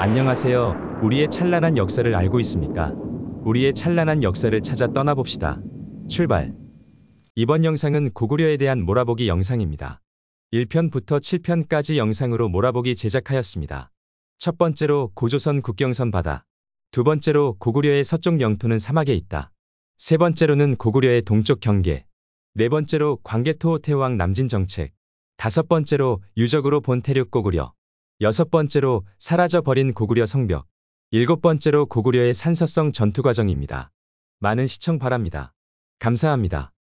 안녕하세요. 우리의 찬란한 역사를 알고 있습니까? 우리의 찬란한 역사를 찾아 떠나봅시다. 출발. 이번 영상은 고구려에 대한 몰아보기 영상입니다. 1편부터 7편까지 영상으로 몰아보기 제작하였습니다. 첫 번째로 고조선 국경선 바다. 두 번째로 고구려의 서쪽 영토는 사막에 있다. 세 번째로는 고구려의 동쪽 경계. 네 번째로 광개토태왕 남진 정책. 다섯 번째로 유적으로 본 태륙 고구려. 여섯 번째로 사라져버린 고구려 성벽. 일곱 번째로 고구려의 산서성 전투 과정입니다. 많은 시청 바랍니다. 감사합니다.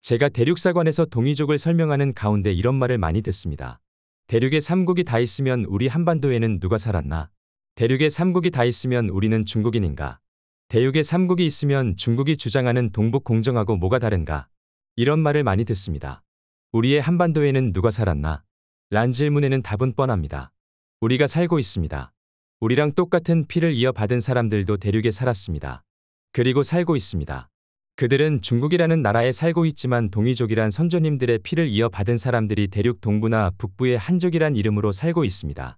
제가 대륙사관에서 동이족을 설명하는 가운데 이런 말을 많이 듣습니다. 대륙에 삼국이 다 있으면 우리 한반도에는 누가 살았나? 대륙에 삼국이 다 있으면 우리는 중국인인가? 대륙에 삼국이 있으면 중국이 주장하는 동북 공정하고 뭐가 다른가? 이런 말을 많이 듣습니다. 우리의 한반도에는 누가 살았나? 란 질문에는 답은 뻔합니다. 우리가 살고 있습니다. 우리랑 똑같은 피를 이어받은 사람들도 대륙에 살았습니다. 그리고 살고 있습니다. 그들은 중국이라는 나라에 살고 있지만 동이족이란 선조님들의 피를 이어받은 사람들이 대륙 동부나 북부의 한족이란 이름으로 살고 있습니다.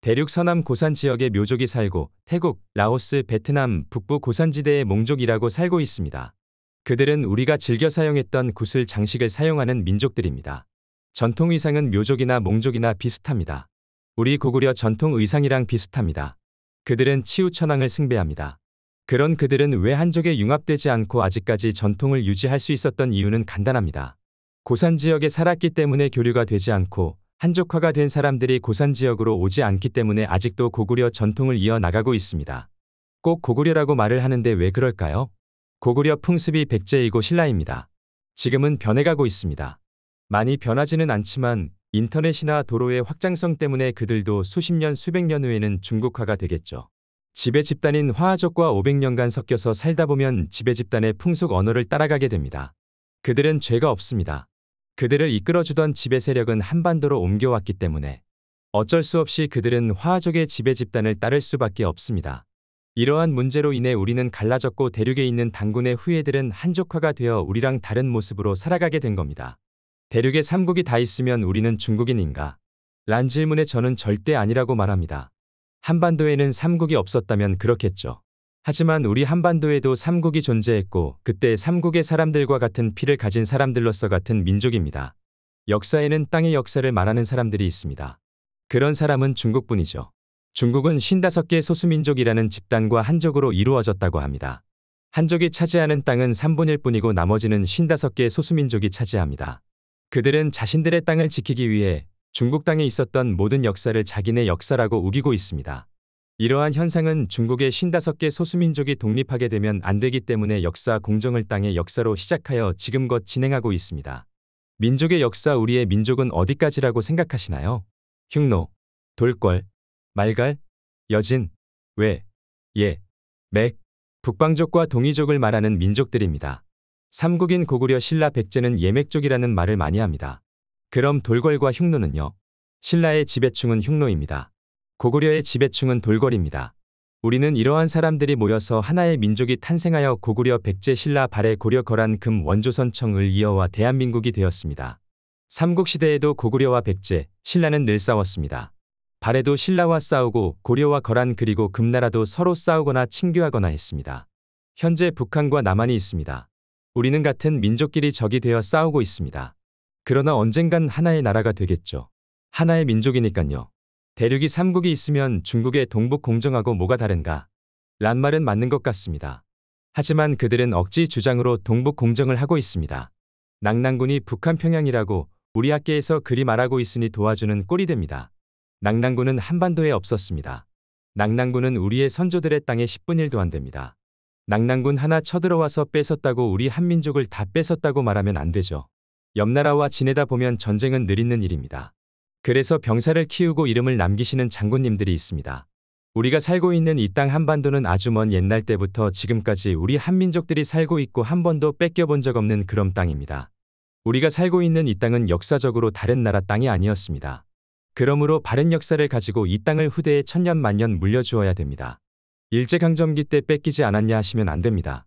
대륙 서남 고산 지역의 묘족이 살고 태국, 라오스, 베트남, 북부 고산지대의 몽족이라고 살고 있습니다. 그들은 우리가 즐겨 사용했던 구슬 장식을 사용하는 민족들입니다. 전통 의상은 묘족이나 몽족이나 비슷합니다. 우리 고구려 전통 의상이랑 비슷합니다. 그들은 치우천왕을승배합니다 그런 그들은 왜 한족에 융합되지 않고 아직까지 전통을 유지할 수 있었던 이유는 간단합니다. 고산 지역에 살았기 때문에 교류가 되지 않고 한족화가 된 사람들이 고산 지역으로 오지 않기 때문에 아직도 고구려 전통을 이어나가고 있습니다. 꼭 고구려라고 말을 하는데 왜 그럴까요? 고구려 풍습이 백제이고 신라입니다. 지금은 변해가고 있습니다. 많이 변하지는 않지만 인터넷이나 도로의 확장성 때문에 그들도 수십 년, 수백 년 후에는 중국화가 되겠죠. 지배 집단인 화하족과 500년간 섞여서 살다 보면 지배 집단의 풍속 언어를 따라가게 됩니다. 그들은 죄가 없습니다. 그들을 이끌어주던 지배 세력은 한반도로 옮겨왔기 때문에 어쩔 수 없이 그들은 화하족의 지배 집단을 따를 수밖에 없습니다. 이러한 문제로 인해 우리는 갈라졌고 대륙에 있는 당군의 후예들은 한족화가 되어 우리랑 다른 모습으로 살아가게 된 겁니다. 대륙에 삼국이 다 있으면 우리는 중국인인가? 란 질문에 저는 절대 아니라고 말합니다. 한반도에는 삼국이 없었다면 그렇겠죠. 하지만 우리 한반도에도 삼국이 존재했고 그때 삼국의 사람들과 같은 피를 가진 사람들로서 같은 민족입니다. 역사에는 땅의 역사를 말하는 사람들이 있습니다. 그런 사람은 중국뿐이죠. 중국은 55개 소수민족이라는 집단과 한족으로 이루어졌다고 합니다. 한족이 차지하는 땅은 3분일뿐이고 나머지는 55개 소수민족이 차지합니다. 그들은 자신들의 땅을 지키기 위해 중국 땅에 있었던 모든 역사를 자기네 역사라고 우기고 있습니다. 이러한 현상은 중국의 55개 소수민족이 독립하게 되면 안 되기 때문에 역사 공정을 땅의 역사로 시작하여 지금껏 진행하고 있습니다. 민족의 역사 우리의 민족은 어디까지라고 생각하시나요? 흉노, 돌궐, 말갈, 여진, 외, 예, 맥, 북방족과 동이족을 말하는 민족들입니다. 삼국인 고구려 신라 백제는 예맥족이라는 말을 많이 합니다. 그럼 돌궐과 흉노는요? 신라의 지배충은 흉노입니다. 고구려의 지배충은 돌궐입니다. 우리는 이러한 사람들이 모여서 하나의 민족이 탄생하여 고구려 백제 신라 발해 고려 거란 금 원조선청을 이어와 대한민국이 되었습니다. 삼국시대에도 고구려와 백제, 신라는 늘 싸웠습니다. 발해도 신라와 싸우고 고려와 거란 그리고 금나라도 서로 싸우거나 친교하거나 했습니다. 현재 북한과 남한이 있습니다. 우리는 같은 민족끼리 적이 되어 싸우고 있습니다. 그러나 언젠간 하나의 나라가 되겠죠. 하나의 민족이니깐요. 대륙이 삼국이 있으면 중국의 동북 공정하고 뭐가 다른가? 란 말은 맞는 것 같습니다. 하지만 그들은 억지 주장으로 동북 공정을 하고 있습니다. 낙랑군이 북한 평양이라고 우리 학계에서 그리 말하고 있으니 도와주는 꼴이 됩니다. 낙랑군은 한반도에 없었습니다. 낙랑군은 우리의 선조들의 땅에 10분 1도 안 됩니다. 낙랑군 하나 쳐들어와서 뺏었다고 우리 한민족을 다 뺏었다고 말하면 안 되죠. 옆나라와 지내다 보면 전쟁은 늘있는 일입니다. 그래서 병사를 키우고 이름을 남기시는 장군님들이 있습니다. 우리가 살고 있는 이 땅 한반도는 아주 먼 옛날 때부터 지금까지 우리 한민족들이 살고 있고 한 번도 뺏겨본 적 없는 그런 땅입니다. 우리가 살고 있는 이 땅은 역사적으로 다른 나라 땅이 아니었습니다. 그러므로 바른 역사를 가지고 이 땅을 후대에 천년 만년 물려주어야 됩니다. 일제강점기 때 뺏기지 않았냐 하시면 안 됩니다.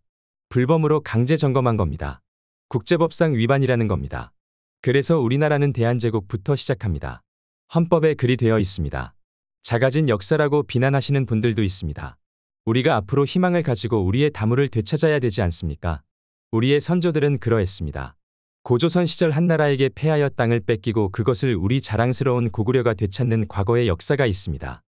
불범으로 강제 점검한 겁니다. 국제법상 위반이라는 겁니다. 그래서 우리나라는 대한제국부터 시작합니다. 헌법에 글이 되어 있습니다. 작아진 역사라고 비난하시는 분들도 있습니다. 우리가 앞으로 희망을 가지고 우리의 다물을 되찾아야 되지 않습니까? 우리의 선조들은 그러했습니다. 고조선 시절 한나라에게 패하여 땅을 뺏기고 그것을 우리 자랑스러운 고구려가 되찾는 과거의 역사가 있습니다.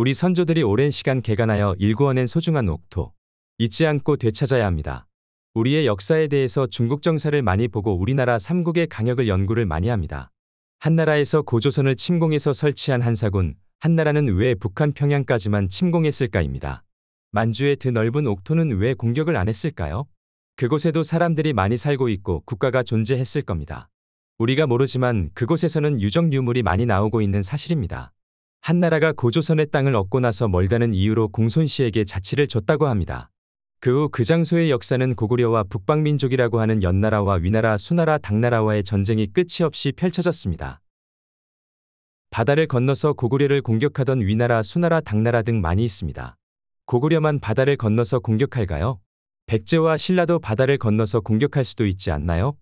우리 선조들이 오랜 시간 개간하여 일구어낸 소중한 옥토. 잊지 않고 되찾아야 합니다. 우리의 역사에 대해서 중국 정사를 많이 보고 우리나라 삼국의 강역을 연구를 많이 합니다. 한나라에서 고조선을 침공해서 설치한 한사군, 한나라는 왜 북한 평양까지만 침공했을까입니다. 만주의 드넓은 옥토는 왜 공격을 안 했을까요? 그곳에도 사람들이 많이 살고 있고 국가가 존재했을 겁니다. 우리가 모르지만 그곳에서는 유적 유물이 많이 나오고 있는 사실입니다. 한나라가 고조선의 땅을 얻고 나서 멀다는 이유로 공손 씨에게 자치를 줬다고 합니다. 그 후 그 장소의 역사는 고구려와 북방민족이라고 하는 연나라와 위나라, 수나라, 당나라와의 전쟁이 끝이 없이 펼쳐졌습니다. 바다를 건너서 고구려를 공격하던 위나라, 수나라, 당나라 등 많이 있습니다. 고구려만 바다를 건너서 공격할까요? 백제와 신라도 바다를 건너서 공격할 수도 있지 않나요?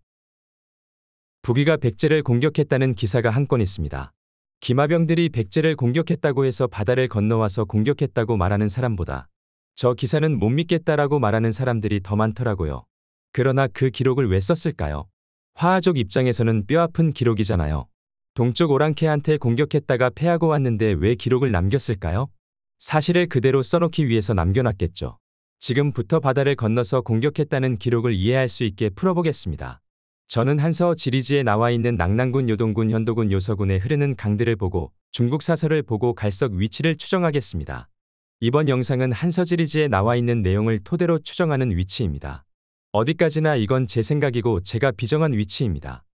북위가 백제를 공격했다는 기사가 한 건 있습니다. 기마병들이 백제를 공격했다고 해서 바다를 건너와서 공격했다고 말하는 사람보다 저 기사는 못 믿겠다라고 말하는 사람들이 더 많더라고요. 그러나 그 기록을 왜 썼을까요? 화하족 입장에서는 뼈아픈 기록이잖아요. 동쪽 오랑캐한테 공격했다가 패하고 왔는데 왜 기록을 남겼을까요? 사실을 그대로 써놓기 위해서 남겨놨겠죠. 지금부터 바다를 건너서 공격했다는 기록을 이해할 수 있게 풀어보겠습니다. 저는 한서 지리지에 나와 있는 낙랑군, 요동군, 현도군, 요서군에 흐르는 강들을 보고 중국 사설을 보고 갈석 위치를 추정하겠습니다. 이번 영상은 한서 지리지에 나와 있는 내용을 토대로 추정하는 위치입니다. 어디까지나 이건 제 생각이고 제가 비정한 위치입니다.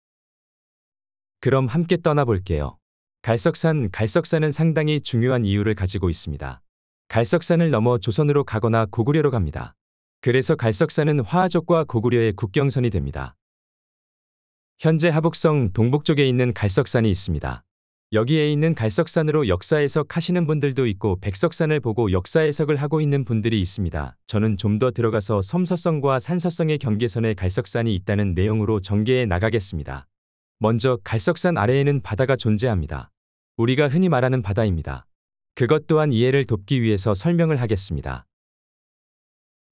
그럼 함께 떠나볼게요. 갈석산, 갈석산은 상당히 중요한 이유를 가지고 있습니다. 갈석산을 넘어 조선으로 가거나 고구려로 갑니다. 그래서 갈석산은 화하족과 고구려의 국경선이 됩니다. 현재 하북성 동북쪽에 있는 갈석산이 있습니다. 여기에 있는 갈석산으로 역사 해석 하시는 분들도 있고 백석산을 보고 역사 해석을 하고 있는 분들이 있습니다. 저는 좀 더 들어가서 섬서성과 산서성의 경계선에 갈석산이 있다는 내용으로 전개해 나가겠습니다. 먼저 갈석산 아래에는 바다가 존재합니다. 우리가 흔히 말하는 바다입니다. 그것 또한 이해를 돕기 위해서 설명을 하겠습니다.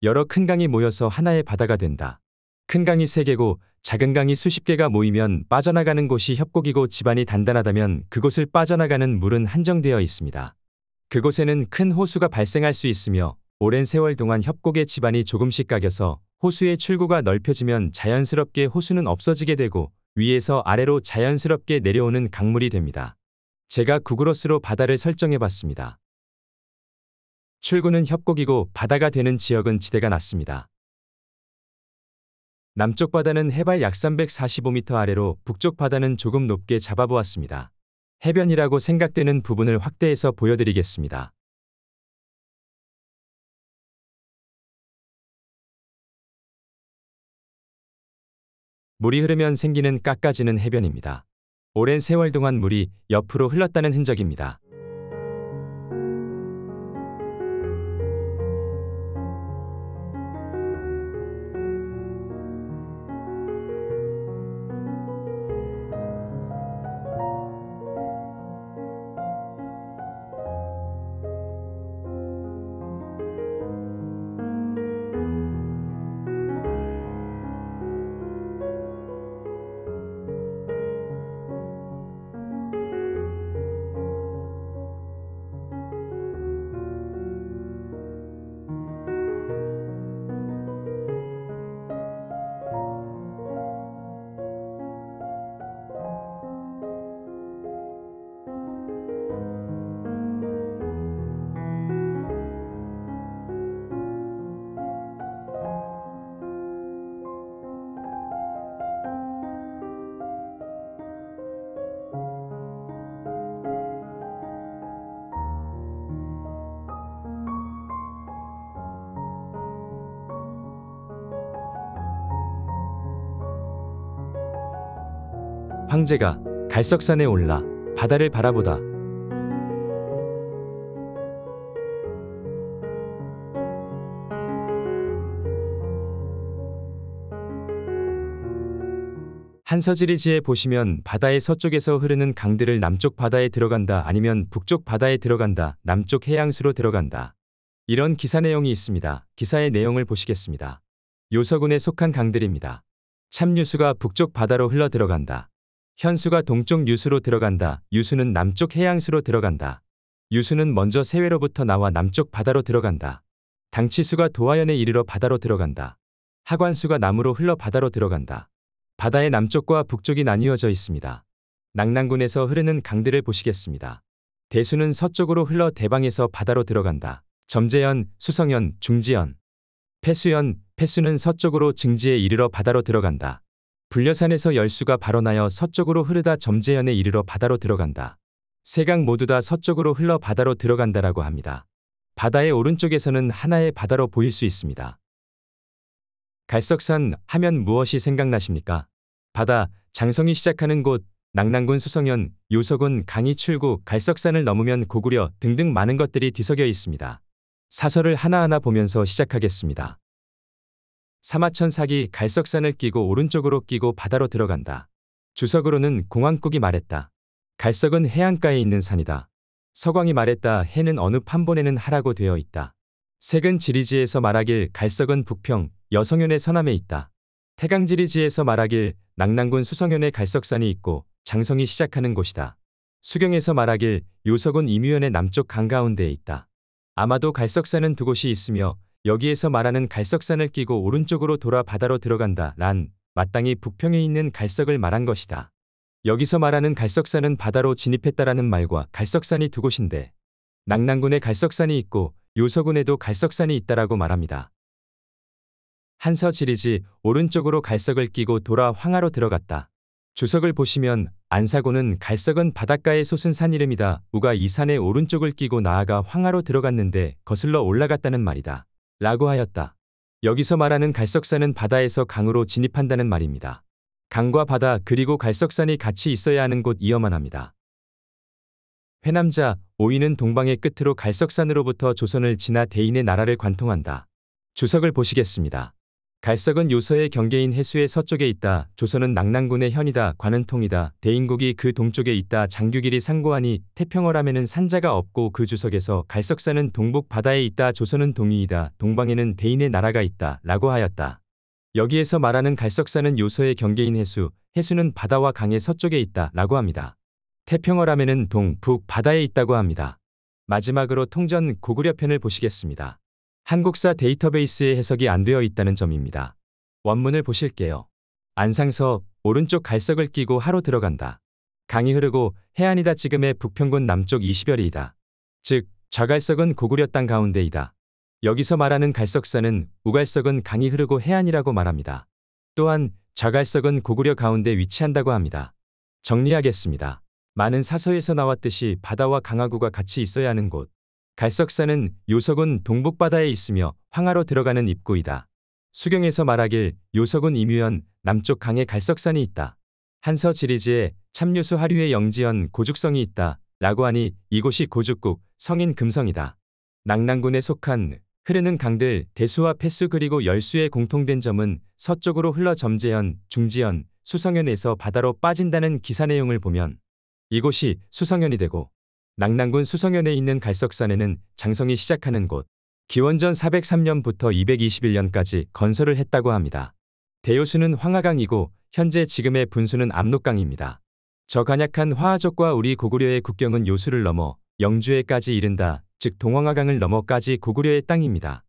여러 큰 강이 모여서 하나의 바다가 된다. 큰 강이 3개고 작은 강이 수십 개가 모이면 빠져나가는 곳이 협곡이고 집안이 단단하다면 그곳을 빠져나가는 물은 한정되어 있습니다. 그곳에는 큰 호수가 발생할 수 있으며 오랜 세월 동안 협곡의 집안이 조금씩 깎여서 호수의 출구가 넓혀지면 자연스럽게 호수는 없어지게 되고 위에서 아래로 자연스럽게 내려오는 강물이 됩니다. 제가 구글어스로 바다를 설정해봤습니다. 출구는 협곡이고 바다가 되는 지역은 지대가 낮습니다. 남쪽 바다는 해발 약 345m 아래로 북쪽 바다는 조금 높게 잡아보았습니다. 해변이라고 생각되는 부분을 확대해서 보여드리겠습니다. 물이 흐르면 생기는 깎아지는 해변입니다. 오랜 세월 동안 물이 옆으로 흘렀다는 흔적입니다. 황제가 갈석산에 올라 바다를 바라보다 한서지리지에 보시면 바다의 서쪽에서 흐르는 강들을 남쪽 바다에 들어간다 아니면 북쪽 바다에 들어간다 남쪽 해양수로 들어간다 이런 기사 내용이 있습니다. 기사의 내용을 보시겠습니다. 요서군에 속한 강들입니다. 참유수가 북쪽 바다로 흘러 들어간다. 현수가 동쪽 유수로 들어간다. 유수는 남쪽 해양수로 들어간다. 유수는 먼저 세외로부터 나와 남쪽 바다로 들어간다. 당치수가 도화연에 이르러 바다로 들어간다. 하관수가 남으로 흘러 바다로 들어간다. 바다의 남쪽과 북쪽이 나뉘어져 있습니다. 낙랑군에서 흐르는 강들을 보시겠습니다. 대수는 서쪽으로 흘러 대방에서 바다로 들어간다. 점재현, 수성현, 중지현. 폐수현, 폐수는 서쪽으로 증지에 이르러 바다로 들어간다. 불려산에서 열수가 발원하여 서쪽으로 흐르다 점재현에 이르러 바다로 들어간다. 세강 모두 다 서쪽으로 흘러 바다로 들어간다라고 합니다. 바다의 오른쪽에서는 하나의 바다로 보일 수 있습니다. 갈석산 하면 무엇이 생각나십니까? 바다, 장성이 시작하는 곳, 낭낭군 수성현, 요석은 강이 출구, 갈석산을 넘으면 고구려 등등 많은 것들이 뒤섞여 있습니다. 사설을 하나하나 보면서 시작하겠습니다. 사마천사기 갈석산을 끼고 오른쪽으로 끼고 바다로 들어간다. 주석으로는 공황국이 말했다. 갈석은 해안가에 있는 산이다. 서광이 말했다. 해는 어느 판본에는 하라고 되어 있다. 색은 지리지에서 말하길 갈석은 북평 여성현의 서남에 있다. 태강지리지에서 말하길 낙랑군 수성현의 갈석산이 있고 장성이 시작하는 곳이다. 수경에서 말하길 요석은 임유현의 남쪽 강 가운데에 있다. 아마도 갈석산은 두 곳이 있으며 여기에서 말하는 갈석산을 끼고 오른쪽으로 돌아 바다로 들어간다 란 마땅히 북평에 있는 갈석을 말한 것이다. 여기서 말하는 갈석산은 바다로 진입했다라는 말과 갈석산이 두 곳인데 낙랑군에 갈석산이 있고 요서군에도 갈석산이 있다라고 말합니다. 한서 지리지 오른쪽으로 갈석을 끼고 돌아 황하로 들어갔다. 주석을 보시면 안사고는 갈석은 바닷가에 솟은 산 이름이다. 우가 이 산의 오른쪽을 끼고 나아가 황하로 들어갔는데 거슬러 올라갔다는 말이다. 라고 하였다. 여기서 말하는 갈석산은 바다에서 강으로 진입한다는 말입니다. 강과 바다 그리고 갈석산이 같이 있어야 하는 곳 이어만 합니다. 회남자 오이는 동방의 끝으로 갈석산으로부터 조선을 지나 대인의 나라를 관통한다. 주석을 보시겠습니다. 갈석은 요서의 경계인 해수의 서쪽에 있다. 조선은 낙랑군의 현이다. 관은통이다. 대인국이 그 동쪽에 있다. 장규길이 상고하니 태평어람에는 산자가 없고 그 주석에서 갈석사는 동북 바다에 있다. 조선은 동이이다. 동방에는 대인의 나라가 있다. 라고 하였다. 여기에서 말하는 갈석사는 요서의 경계인 해수, 해수는 바다와 강의 서쪽에 있다. 라고 합니다. 태평어람에는 동, 북 바다에 있다고 합니다. 마지막으로 통전 고구려 편을 보시겠습니다. 한국사 데이터베이스의 해석이 안 되어 있다는 점입니다. 원문을 보실게요. 안상서 오른쪽 갈석을 끼고 하로 들어간다. 강이 흐르고 해안이다 지금의 북평군 남쪽 20여리이다. 즉 좌갈석은 고구려 땅 가운데이다. 여기서 말하는 갈석사는 우갈석은 강이 흐르고 해안이라고 말합니다. 또한 좌갈석은 고구려 가운데 위치한다고 합니다. 정리하겠습니다. 많은 사서에서 나왔듯이 바다와 강화구가 같이 있어야 하는 곳, 갈석산은 요석은 동북바다에 있으며 황하로 들어가는 입구이다. 수경에서 말하길 요석은 임유현 남쪽 강에 갈석산이 있다. 한서 지리지에 참류수 하류의 영지연 고죽성이 있다. 라고 하니 이곳이 고죽국 성인 금성이다. 낙랑군에 속한 흐르는 강들 대수와 패수 그리고 열수의 공통된 점은 서쪽으로 흘러 점재현, 중지현, 수성현에서 바다로 빠진다는 기사 내용을 보면 이곳이 수성현이 되고 낙랑군 수성현에 있는 갈석산에는 장성이 시작하는 곳 기원전 403년부터 221년까지 건설을 했다고 합니다. 대요수는 황하강이고 현재 지금의 분수는 압록강입니다. 저 간약한 화하족과 우리 고구려의 국경은 요수를 넘어 영주에까지 이른다, 즉 동황하강을 넘어까지 고구려의 땅입니다.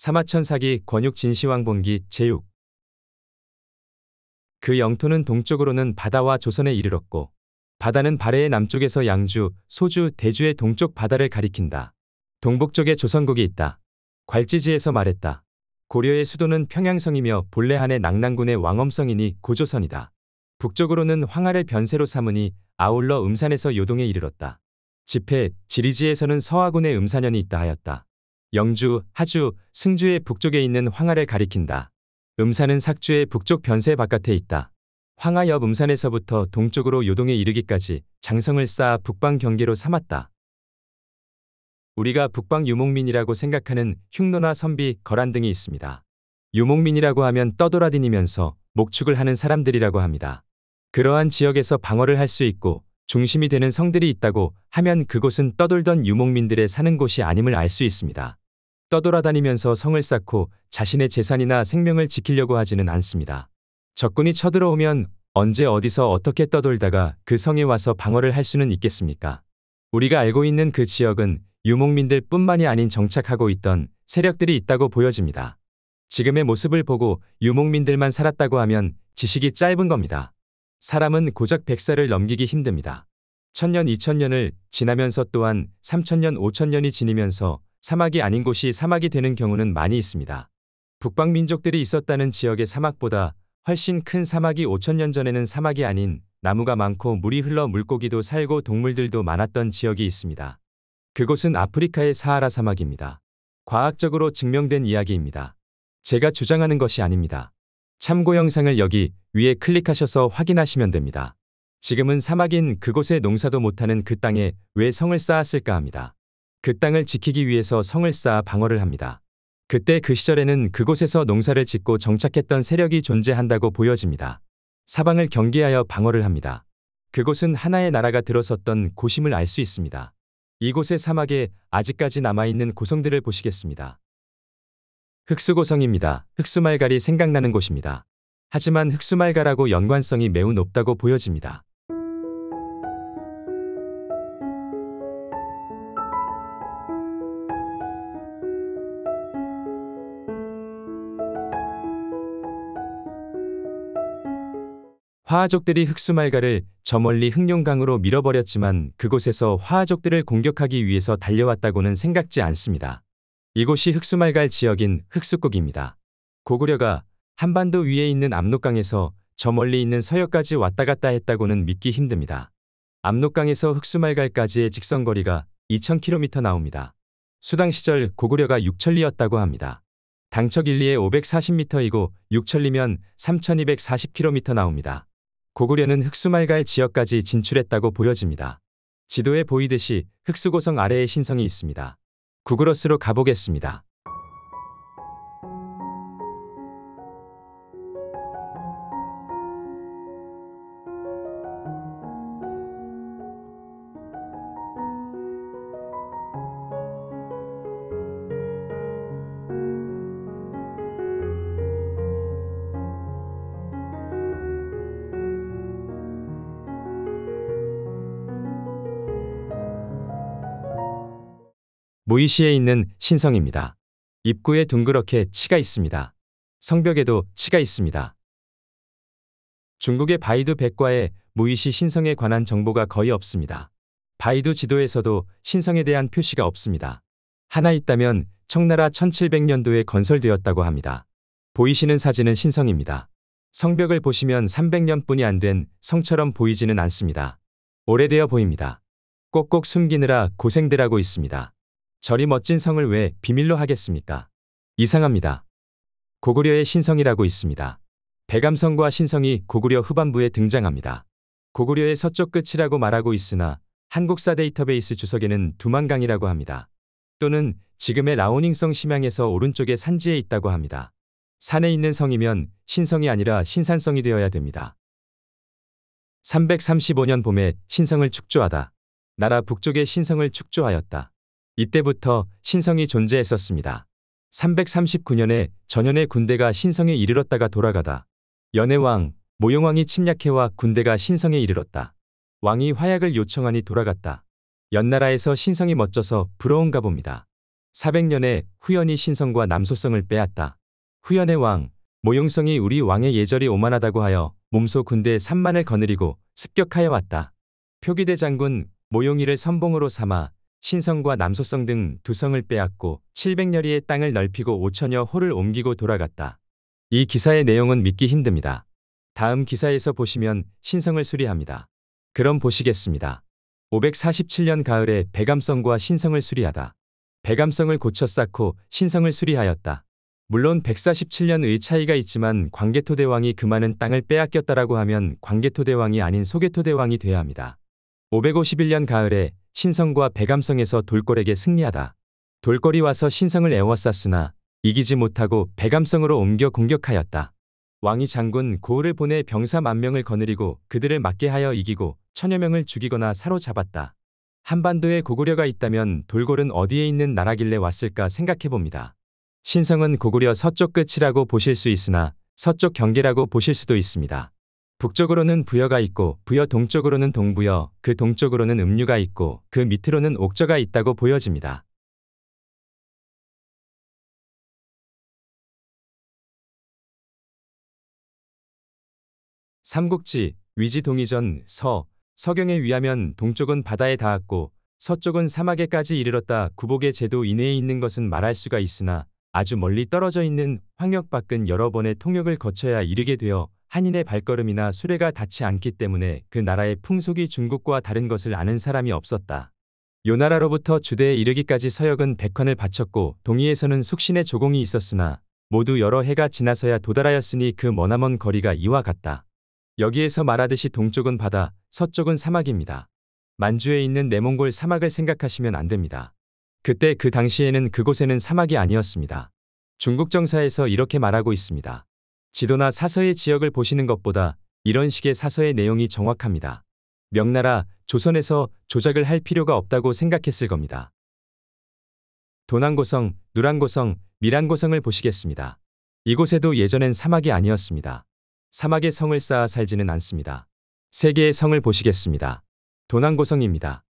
사마천사기 권육진시황본기 제6 그 영토는 동쪽으로는 바다와 조선에 이르렀고 바다는 발해의 남쪽에서 양주, 소주, 대주의 동쪽 바다를 가리킨다. 동북쪽에 조선국이 있다. 괄지지에서 말했다. 고려의 수도는 평양성이며 본래한의 낙랑군의 왕엄성이니 고조선이다. 북쪽으로는 황하를 변세로 삼으니 아울러 음산에서 요동에 이르렀다. 지폐, 지리지에서는 서하군의 음산현이 있다 하였다. 영주, 하주, 승주의 북쪽에 있는 황하를 가리킨다. 음산은 삭주의 북쪽 변세 바깥에 있다. 황하 옆 음산에서부터 동쪽으로 요동에 이르기까지 장성을 쌓아 북방 경계로 삼았다. 우리가 북방 유목민이라고 생각하는 흉노나 선비, 거란 등이 있습니다. 유목민이라고 하면 떠돌아다니면서 목축을 하는 사람들이라고 합니다. 그러한 지역에서 방어를 할 수 있고 중심이 되는 성들이 있다고 하면 그곳은 떠돌던 유목민들의 사는 곳이 아님을 알 수 있습니다. 떠돌아다니면서 성을 쌓고 자신의 재산이나 생명을 지키려고 하지는 않습니다. 적군이 쳐들어오면 언제 어디서 어떻게 떠돌다가 그 성에 와서 방어를 할 수는 있겠습니까? 우리가 알고 있는 그 지역은 유목민들 뿐만이 아닌 정착하고 있던 세력들이 있다고 보여집니다. 지금의 모습을 보고 유목민들만 살았다고 하면 지식이 짧은 겁니다. 사람은 고작 100살을 넘기기 힘듭니다. 1 0 0 0년 2000년을 지나면서 또한 3000년 5000년이 지니면서 사막이 아닌 곳이 사막이 되는 경우는 많이 있습니다. 북방 민족들이 있었다는 지역의 사막보다 훨씬 큰 사막이 5000년 전에는 사막이 아닌 나무가 많고 물이 흘러 물고기도 살고 동물들도 많았던 지역이 있습니다. 그곳은 아프리카의 사하라 사막입니다. 과학적으로 증명된 이야기입니다. 제가 주장하는 것이 아닙니다. 참고 영상을 여기 위에 클릭하셔서 확인하시면 됩니다. 지금은 사막인 그곳에 농사도 못하는 그 땅에 왜 성을 쌓았을까 합니다. 그 땅을 지키기 위해서 성을 쌓아 방어를 합니다. 그때 그 시절에는 그곳에서 농사를 짓고 정착했던 세력이 존재한다고 보여집니다. 사방을 경계하여 방어를 합니다. 그곳은 하나의 나라가 들어섰던 고심을 알 수 있습니다. 이곳의 사막에 아직까지 남아있는 고성들을 보시겠습니다. 흑수고성입니다. 흑수말갈이 생각나는 곳입니다. 하지만 흑수말갈하고 연관성이 매우 높다고 보여집니다. 화하족들이 흑수말가를 저 멀리 흑룡강으로 밀어버렸지만 그곳에서 화하족들을 공격하기 위해서 달려왔다고는 생각지 않습니다. 이곳이 흑수말갈 지역인 흑수국입니다. 고구려가 한반도 위에 있는 압록강에서 저 멀리 있는 서역까지 왔다 갔다 했다고는 믿기 힘듭니다. 압록강에서 흑수말갈까지의 직선거리가 2000km 나옵니다. 수당 시절 고구려가 6천리였다고 합니다. 당척일리에 540m이고 6천리면 3240km 나옵니다. 고구려는 흑수말갈 지역까지 진출했다고 보여집니다. 지도에 보이듯이 흑수고성 아래에 신성이 있습니다. 구글어스로 가보겠습니다. 무이시에 있는 신성입니다. 입구에 둥그렇게 치가 있습니다. 성벽에도 치가 있습니다. 중국의 바이두 백과에 무이시 신성에 관한 정보가 거의 없습니다. 바이두 지도에서도 신성에 대한 표시가 없습니다. 하나 있다면 청나라 1700년도에 건설되었다고 합니다. 보이시는 사진은 신성입니다. 성벽을 보시면 300년뿐이 안 된 성처럼 보이지는 않습니다. 오래되어 보입니다. 꼭꼭 숨기느라 고생들 하고 있습니다. 저리 멋진 성을 왜 비밀로 하겠습니까? 이상합니다. 고구려의 신성이라고 있습니다. 백암성과 신성이 고구려 후반부에 등장합니다. 고구려의 서쪽 끝이라고 말하고 있으나 한국사 데이터베이스 주석에는 두만강이라고 합니다. 또는 지금의 라오닝성 심양에서 오른쪽에 산지에 있다고 합니다. 산에 있는 성이면 신성이 아니라 신산성이 되어야 됩니다. 335년 봄에 신성을 축조하다. 나라 북쪽에 신성을 축조하였다. 이때부터 신성이 존재했었습니다. 339년에 전현의 군대가 신성에 이르렀다가 돌아가다. 연해왕, 모용왕이 침략해와 군대가 신성에 이르렀다. 왕이 화약을 요청하니 돌아갔다. 연나라에서 신성이 멋져서 부러운가 봅니다. 400년에 후연이 신성과 남소성을 빼앗다. 후연의 왕, 모용성이 우리 왕의 예절이 오만하다고 하여 몸소 군대 3만을 거느리고 습격하여 왔다. 표기대 장군 모용이를 선봉으로 삼아 신성과 남소성 등 두 성을 빼앗고 700여리의 땅을 넓히고 5천여 호를 옮기고 돌아갔다. 이 기사의 내용은 믿기 힘듭니다. 다음 기사에서 보시면 신성을 수리합니다. 그럼 보시겠습니다. 547년 가을에 백암성과 신성을 수리하다. 백암성을 고쳐 쌓고 신성을 수리하였다. 물론 147년의 차이가 있지만 광개토대왕이 그 많은 땅을 빼앗겼다라고 하면 광개토대왕이 아닌 소개토대왕이 돼야 합니다. 551년 가을에 신성과 배감성에서 돌궐에게 승리하다. 돌궐이 와서 신성을 애워쌌으나 이기지 못하고 배감성으로 옮겨 공격하였다. 왕이 장군 고을을 보내 병사 만 명을 거느리고 그들을 맞게 하여 이기고 천여 명을 죽이거나 사로잡았다. 한반도에 고구려가 있다면 돌궐은 어디에 있는 나라길래 왔을까 생각해봅니다. 신성은 고구려 서쪽 끝이라고 보실 수 있으나 서쪽 경계라고 보실 수도 있습니다. 북쪽으로는 부여가 있고 부여 동쪽으로는 동부여 그 동쪽으로는 음류가 있고 그 밑으로는 옥저가 있다고 보여집니다. 삼국지 위지 동이전 서 서경에 위하면 동쪽은 바다에 닿았고 서쪽은 사막에까지 이르렀다 구복의 제도 이내에 있는 것은 말할 수가 있으나 아주 멀리 떨어져 있는 황역 밖은 여러 번의 통역을 거쳐야 이르게 되어 한인의 발걸음이나 수레가 닿지 않기 때문에 그 나라의 풍속이 중국과 다른 것을 아는 사람이 없었다. 요나라로부터 주대에 이르기까지 서역은 백환을 바쳤고 동의에서는 숙신의 조공이 있었으나 모두 여러 해가 지나서야 도달하였으니 그 머나먼 거리가 이와 같다. 여기에서 말하듯이 동쪽은 바다, 서쪽은 사막입니다. 만주에 있는 내몽골 네 사막을 생각하시면 안 됩니다. 그때 그 당시에는 그곳에는 사막이 아니었습니다. 중국 정사에서 이렇게 말하고 있습니다. 지도나 사서의 지역을 보시는 것보다 이런 식의 사서의 내용이 정확합니다. 명나라, 조선에서 조작을 할 필요가 없다고 생각했을 겁니다. 도난고성, 누란고성, 미란고성을 보시겠습니다. 이곳에도 예전엔 사막이 아니었습니다. 사막에 성을 쌓아 살지는 않습니다. 세 개의 성을 보시겠습니다. 도난고성입니다.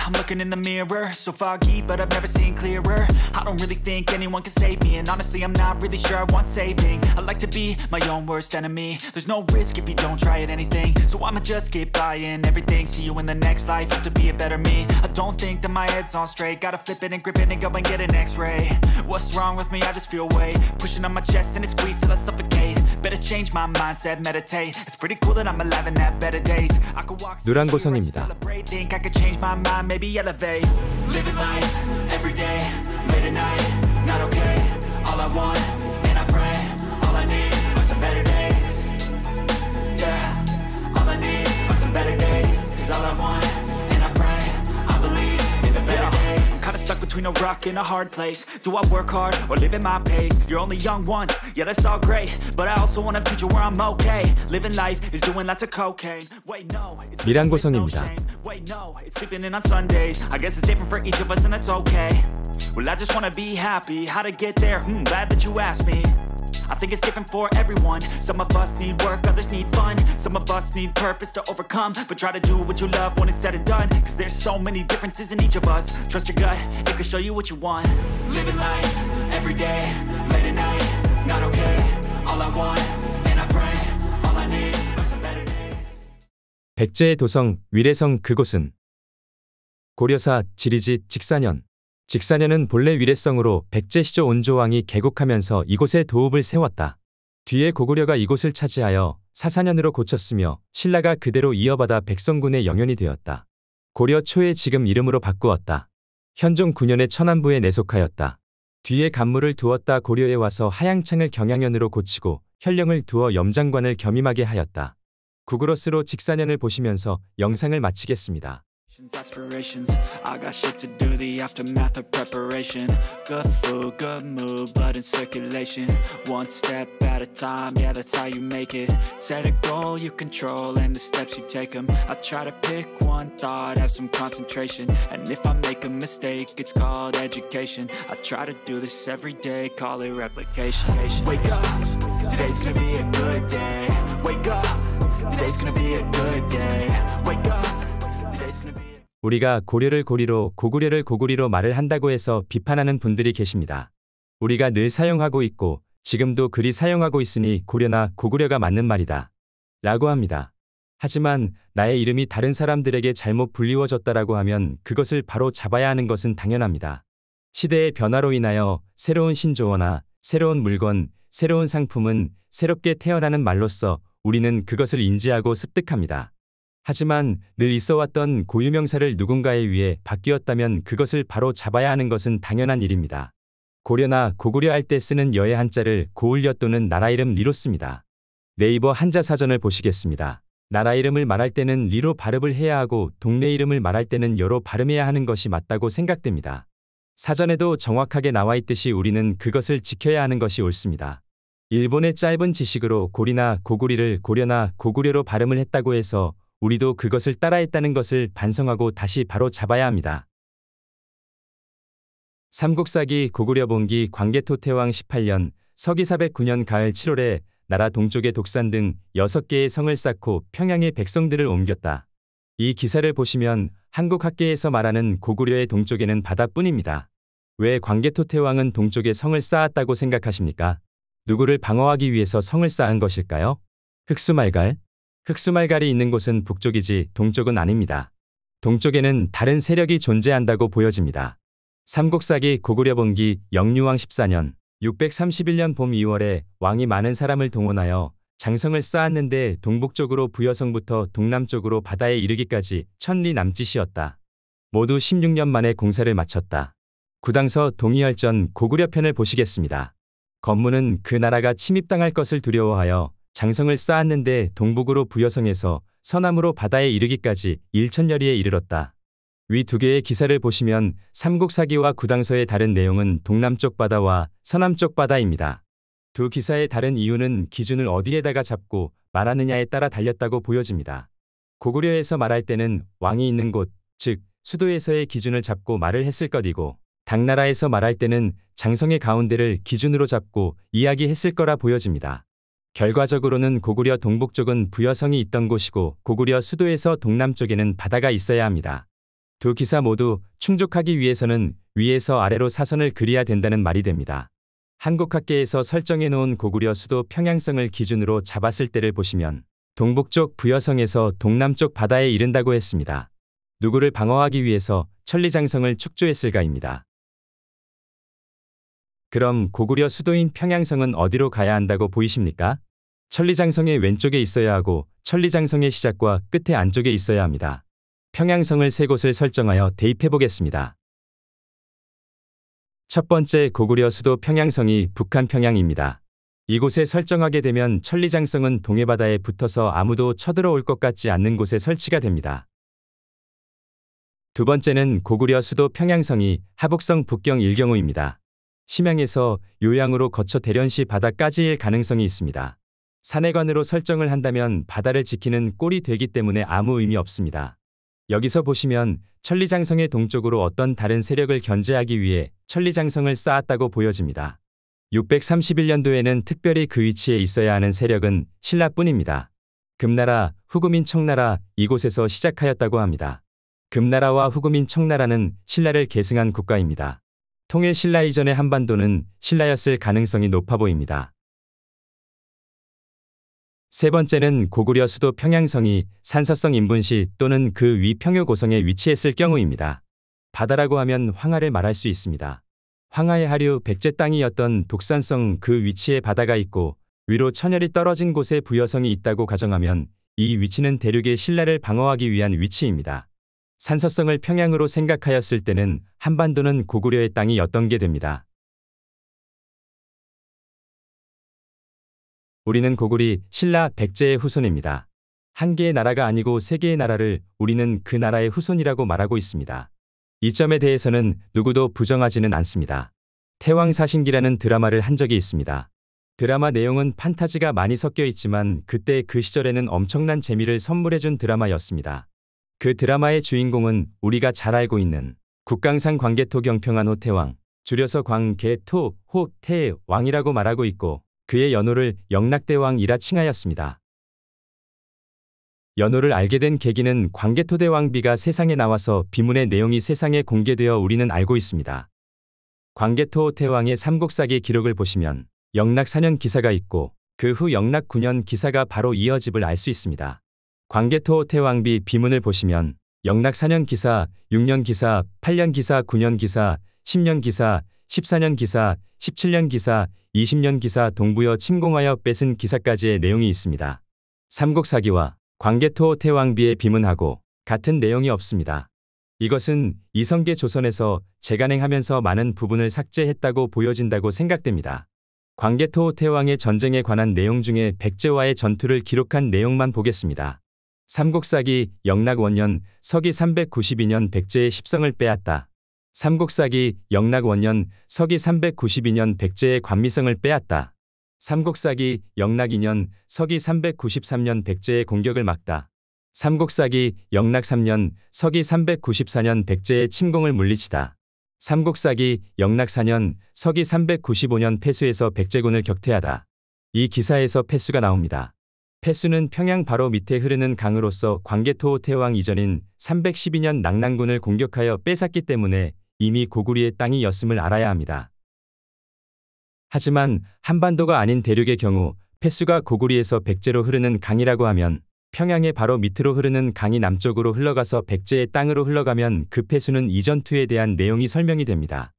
I'm looking in the mirror So foggy, but I've never seen clearer I don't really think anyone can save me And honestly, I'm not really sure I want saving I like to be my own worst enemy There's no risk if you don't try at anything So I'ma just keep buying everything See you in the next life, have to be a better me I don't think that my head's on straight Gotta flip it and grip it and go and get an x-ray What's wrong with me? I just feel weight Pushing on my chest and it squeezes till I suffocate Better change my mindset, meditate It's pretty cool that I'm alive and have better days I could walk... 노란 고성입니다. Think I could change my mind climb, maybe elevate Living life, everyday, late at night, not okay All I want, and I pray, all I need are some better days Yeah, all I need are some better days Cause all I want stuck between a rock and a hard place Do I work hard or live at my pace? You're only young once, yeah that's all great But I also want a future where I'm okay Living life is doing lots of cocaine Wait no, it's Wait no, it's sleeping in on Sundays I guess it's different for each of us and that's okay Well I just wanna be happy, how to get there? Hmm, glad that you asked me I think it's different for everyone Some of us need work, others need fun Some of us need purpose to overcome But try to do what you love when it's said and done Cause there's so many differences in each of us Trust your gut It can show you what you want Living life, everyday, late at night Not okay, all I want And I pray, all I need 백제의 도성, 위례성 그곳은 고려사, 지리지, 직사년 직사년은 본래 위례성으로 백제 시조 온조왕이 개국하면서 이곳에 도읍을 세웠다. 뒤에 고구려가 이곳을 차지하여 사사년으로 고쳤으며 신라가 그대로 이어받아 백성군의 영현이 되었다. 고려 초에 지금 이름으로 바꾸었다. 현종 9년에 천안부에 내속하였다. 뒤에 간물을 두었다 고려에 와서 하양창을 경양현으로 고치고 현령을 두어 염장관을 겸임하게 하였다. 구그러스로 직사년을 보시면서 영상을 마치겠습니다. Aspirations, I got shit to do, the aftermath of preparation Good food, good mood, blood in circulation One step at a time, yeah that's how you make it Set a goal you control and the steps you take them I try to pick one thought, have some concentration And if I make a mistake, it's called education I try to do this every day, call it replication Wake up, today's gonna be a good day Wake up, today's gonna be a good day Wake up 우리가 고려를 고리로 고구려를 고구리로 말을 한다고 해서 비판하는 분들이 계십니다. 우리가 늘 사용하고 있고 지금도 그리 사용하고 있으니 고려나 고구려가 맞는 말이다. 라고 합니다. 하지만 나의 이름이 다른 사람들에게 잘못 불리워졌다라고 하면 그것을 바로 잡아야 하는 것은 당연합니다. 시대의 변화로 인하여 새로운 신조어나 새로운 물건, 새로운 상품은 새롭게 태어나는 말로써 우리는 그것을 인지하고 습득합니다. 하지만 늘 있어왔던 고유명사를 누군가에 의해 바뀌었다면 그것을 바로 잡아야 하는 것은 당연한 일입니다. 고려나 고구려 할 때 쓰는 여의 한자를 고울려 또는 나라 이름 리로 씁니다. 네이버 한자 사전을 보시겠습니다. 나라 이름을 말할 때는 리로 발음을 해야 하고 동네 이름을 말할 때는 여로 발음해야 하는 것이 맞다고 생각됩니다. 사전에도 정확하게 나와 있듯이 우리는 그것을 지켜야 하는 것이 옳습니다. 일본의 짧은 지식으로 고리나 고구리를 고려나 고구려로 발음을 했다고 해서 우리도 그것을 따라했다는 것을 반성하고 다시 바로 잡아야 합니다. 삼국사기 고구려 봉기 광개토태왕 18년 서기 409년 가을 7월에 나라 동쪽의 독산 등 6개의 성을 쌓고 평양의 백성들을 옮겼다. 이 기사를 보시면 한국 학계에서 말하는 고구려의 동쪽에는 바다뿐입니다. 왜 광개토태왕은 동쪽에 성을 쌓았다고 생각하십니까? 누구를 방어하기 위해서 성을 쌓은 것일까요? 흑수말갈? 흑수말갈이 있는 곳은 북쪽이지 동쪽은 아닙니다. 동쪽에는 다른 세력이 존재한다고 보여집니다. 삼국사기 고구려 본기 영유왕 14년 631년 봄 2월에 왕이 많은 사람을 동원하여 장성을 쌓았는데 동북쪽으로 부여성부터 동남쪽으로 바다에 이르기까지 천리 남짓이었다. 모두 16년 만에 공사를 마쳤다. 구당서 동의할전 고구려 편을 보시겠습니다. 건문은그 나라가 침입당할 것을 두려워하여 장성을 쌓았는데 동북으로 부여성에서 서남으로 바다에 이르기까지 일천여리에 이르렀다. 위 두 개의 기사를 보시면 삼국사기와 구당서의 다른 내용은 동남쪽 바다와 서남쪽 바다입니다. 두 기사의 다른 이유는 기준을 어디에다가 잡고 말하느냐에 따라 달렸다고 보여집니다. 고구려에서 말할 때는 왕이 있는 곳, 즉 수도에서의 기준을 잡고 말을 했을 것이고 당나라에서 말할 때는 장성의 가운데를 기준으로 잡고 이야기했을 거라 보여집니다. 결과적으로는 고구려 동북쪽은 부여성이 있던 곳이고 고구려 수도에서 동남쪽에는 바다가 있어야 합니다. 두 기사 모두 충족하기 위해서는 위에서 아래로 사선을 그려야 된다는 말이 됩니다. 한국학계에서 설정해 놓은 고구려 수도 평양성을 기준으로 잡았을 때를 보시면 동북쪽 부여성에서 동남쪽 바다에 이른다고 했습니다. 누구를 방어하기 위해서 천리장성을 축조했을까입니다. 그럼 고구려 수도인 평양성은 어디로 가야 한다고 보이십니까? 천리장성의 왼쪽에 있어야 하고 천리장성의 시작과 끝의 안쪽에 있어야 합니다. 평양성을 세 곳을 설정하여 대입해 보겠습니다. 첫 번째 고구려 수도 평양성이 북한 평양입니다. 이곳에 설정하게 되면 천리장성은 동해바다에 붙어서 아무도 쳐들어올 것 같지 않는 곳에 설치가 됩니다. 두 번째는 고구려 수도 평양성이 하북성 북경 일경우입니다. 심양에서 요양으로 거쳐 대련시 바다까지일 가능성이 있습니다. 사내관으로 설정을 한다면 바다를 지키는 꼴이 되기 때문에 아무 의미 없습니다. 여기서 보시면 천리장성의 동쪽으로 어떤 다른 세력을 견제하기 위해 천리장성을 쌓았다고 보여집니다. 631년도에는 특별히 그 위치에 있어야 하는 세력은 신라뿐입니다. 금나라, 후금인 청나라 이곳에서 시작하였다고 합니다. 금나라와 후금인 청나라는 신라를 계승한 국가입니다. 통일 신라 이전의 한반도는 신라였을 가능성이 높아 보입니다. 세 번째는 고구려 수도 평양성이 산서성 인분시 또는 그 위 평요 고성에 위치했을 경우입니다. 바다라고 하면 황하를 말할 수 있습니다. 황하의 하류 백제 땅이었던 독산성 그 위치에 바다가 있고 위로 천혈이 떨어진 곳에 부여성이 있다고 가정하면 이 위치는 대륙의 신라를 방어하기 위한 위치입니다. 산서성을 평양으로 생각하였을 때는 한반도는 고구려의 땅이 었던게 됩니다. 우리는 고구리, 신라, 백제의 후손입니다. 한 개의 나라가 아니고 세 개의 나라를 우리는 그 나라의 후손이라고 말하고 있습니다. 이 점에 대해서는 누구도 부정하지는 않습니다. 태왕사신기라는 드라마를 한 적이 있습니다. 드라마 내용은 판타지가 많이 섞여 있지만 그때 그 시절에는 엄청난 재미를 선물해준 드라마였습니다. 그 드라마의 주인공은 우리가 잘 알고 있는 국강산 광개토 경평한 호태왕, 줄여서 광개토 호태 왕이라고 말하고 있고 그의 연호를 영락대왕이라 칭하였습니다. 연호를 알게 된 계기는 광개토대왕비가 세상에 나와서 비문의 내용이 세상에 공개되어 우리는 알고 있습니다. 광개토 호태왕의 삼국사기 기록을 보시면 영락 4년 기사가 있고 그 후 영락 9년 기사가 바로 이어집을 알 수 있습니다. 광개토 태왕비 비문을 보시면 영락 4년 기사, 6년 기사, 8년 기사, 9년 기사, 10년 기사, 14년 기사, 17년 기사, 20년 기사 동부여 침공하여 뺏은 기사까지의 내용이 있습니다. 삼국사기와 광개토 태왕비의 비문하고 같은 내용이 없습니다. 이것은 이성계 조선에서 재간행하면서 많은 부분을 삭제했다고 보여진다고 생각됩니다. 광개토 태왕의 전쟁에 관한 내용 중에 백제와의 전투를 기록한 내용만 보겠습니다. 삼국사기 영락 원년 서기 392년 백제의 십성을 빼앗다. 삼국사기 영락 원년 서기 392년 백제의 관미성을 빼앗다. 삼국사기 영락 2년 서기 393년 백제의 공격을 막다. 삼국사기 영락 3년 서기 394년 백제의 침공을 물리치다. 삼국사기 영락 4년 서기 395년 패수에서 백제군을 격퇴하다. 이 기사에서 패수가 나옵니다. 패수는 평양 바로 밑에 흐르는 강으로서 광개토 호 태왕 이전인 312년 낙랑군을 공격하여 빼앗기 때문에 이미 고구리의 땅이었음을 알아야 합니다. 하지만 한반도가 아닌 대륙의 경우 패수가 고구리에서 백제로 흐르는 강이라고 하면 평양의 바로 밑으로 흐르는 강이 남쪽으로 흘러가서 백제의 땅으로 흘러가면 그패수는이 전투에 대한 내용이 설명이 됩니다.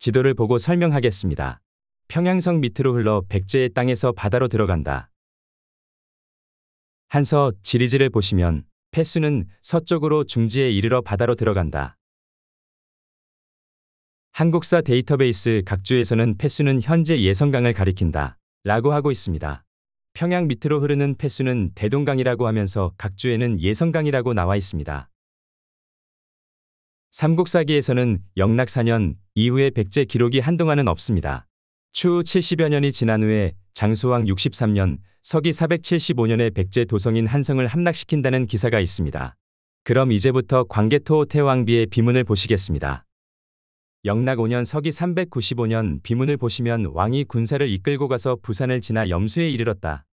지도를 보고 설명하겠습니다. 평양성 밑으로 흘러 백제의 땅에서 바다로 들어간다. 한서 지리지를 보시면 패수는 서쪽으로 중지에 이르러 바다로 들어간다. 한국사 데이터베이스 각주에서는 패수는 현재 예성강을 가리킨다. 라고 하고 있습니다. 평양 밑으로 흐르는 패수는 대동강이라고 하면서 각주에는 예성강이라고 나와 있습니다. 삼국사기에서는 영락 4년 이후에 백제 기록이 한동안은 없습니다. 추후 70여 년이 지난 후에 장수왕 63년 서기 475년에 백제 도성인 한성을 함락시킨다는 기사가 있습니다. 그럼 이제부터 광개토 태왕비의 비문을 보시겠습니다. 영락 5년 서기 395년 비문을 보시면 왕이 군사를 이끌고 가서 부산을 지나 염수에 이르렀다.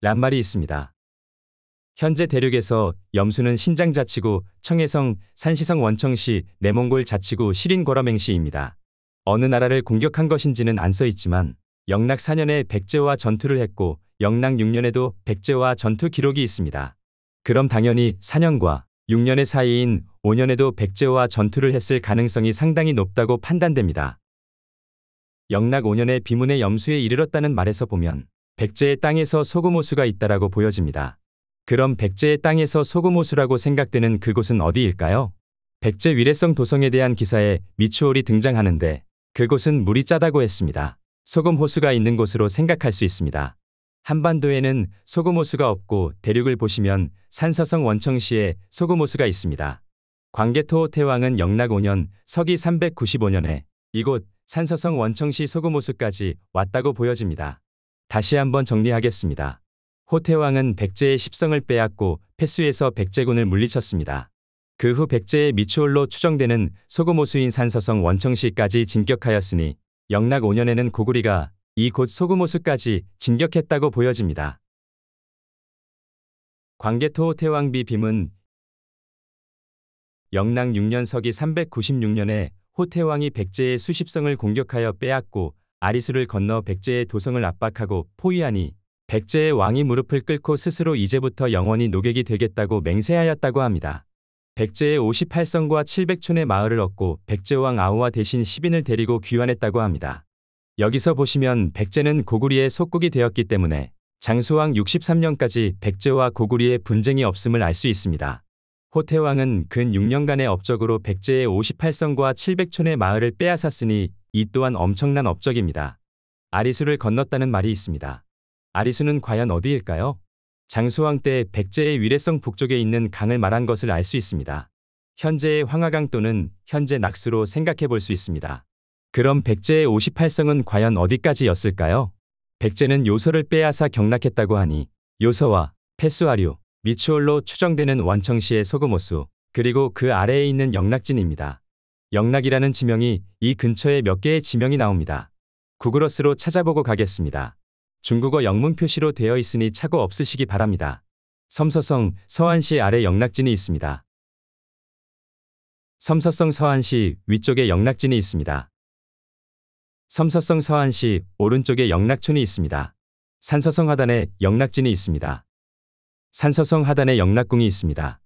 란 말이 있습니다. 현재 대륙에서 염수는 신장 자치구, 청해성, 산시성 원청시, 내몽골 자치구 시린고러맹시입니다 어느 나라를 공격한 것인지는 안 써있지만 영락 4년에 백제와 전투를 했고 영랑 6년에도 백제와 전투 기록이 있습니다. 그럼 당연히 4년과 6년의 사이인 5년에도 백제와 전투를 했을 가능성이 상당히 높다고 판단됩니다. 영락 5년에 비문의 염수에 이르렀다는 말에서 보면 백제의 땅에서 소금호수가 있다라고 보여집니다. 그럼 백제의 땅에서 소금호수라고 생각되는 그곳은 어디일까요? 백제 위례성 도성에 대한 기사에 미추홀이 등장하는데 그곳은 물이 짜다고 했습니다. 소금호수가 있는 곳으로 생각할 수 있습니다. 한반도에는 소금호수가 없고 대륙을 보시면 산서성 원청시에 소금호수가 있습니다. 광개토 호 태왕은 영락 5년 서기 395년에 이곳 산서성 원청시 소금호수까지 왔다고 보여집니다. 다시 한번 정리하겠습니다. 호태왕은 백제의 십성을 빼앗고 패수에서 백제군을 물리쳤습니다. 그 후 백제의 미추홀로 추정되는 소금호수인 산서성 원청시까지 진격하였으니 영락 5년에는 고구리가 이곧 소구모수까지 진격했다고 보여집니다. 광개토 태왕비 빔은 영랑 6년 서기 396년에 호태왕이 백제의 수십성을 공격하여 빼앗고 아리수를 건너 백제의 도성을 압박하고 포위하니 백제의 왕이 무릎을 꿇고 스스로 이제부터 영원히 노객이 되겠다고 맹세하였다고 합니다. 백제의 58성과 700촌의 마을을 얻고 백제왕 아우와 대신 시빈을 데리고 귀환했다고 합니다. 여기서 보시면 백제는 고구리의 속국이 되었기 때문에 장수왕 63년까지 백제와 고구리의 분쟁이 없음을 알 수 있습니다. 호태왕은 근 6년간의 업적으로 백제의 58성과 700촌의 마을을 빼앗았으니 이 또한 엄청난 업적입니다. 아리수를 건넜다는 말이 있습니다. 아리수는 과연 어디일까요? 장수왕 때 백제의 위례성 북쪽에 있는 강을 말한 것을 알 수 있습니다. 현재의 황하강 또는 현재 낙수로 생각해 볼 수 있습니다. 그럼 백제의 58성은 과연 어디까지였을까요? 백제는 요서를 빼앗아 경락했다고 하니 요서와 패수아류, 미추홀로 추정되는 원청시의 소금호수, 그리고 그 아래에 있는 영락진입니다. 영락이라는 지명이 이 근처에 몇 개의 지명이 나옵니다. 구글어스로 찾아보고 가겠습니다. 중국어 영문 표시로 되어 있으니 차고 없으시기 바랍니다. 섬서성, 서한시 아래 영락진이 있습니다. 섬서성 서한시 위쪽에 영락진이 있습니다. 삼서성 서안시 오른쪽에 영락촌이 있습니다. 산서성 하단에 영락진이 있습니다. 산서성 하단에 영락궁이 있습니다.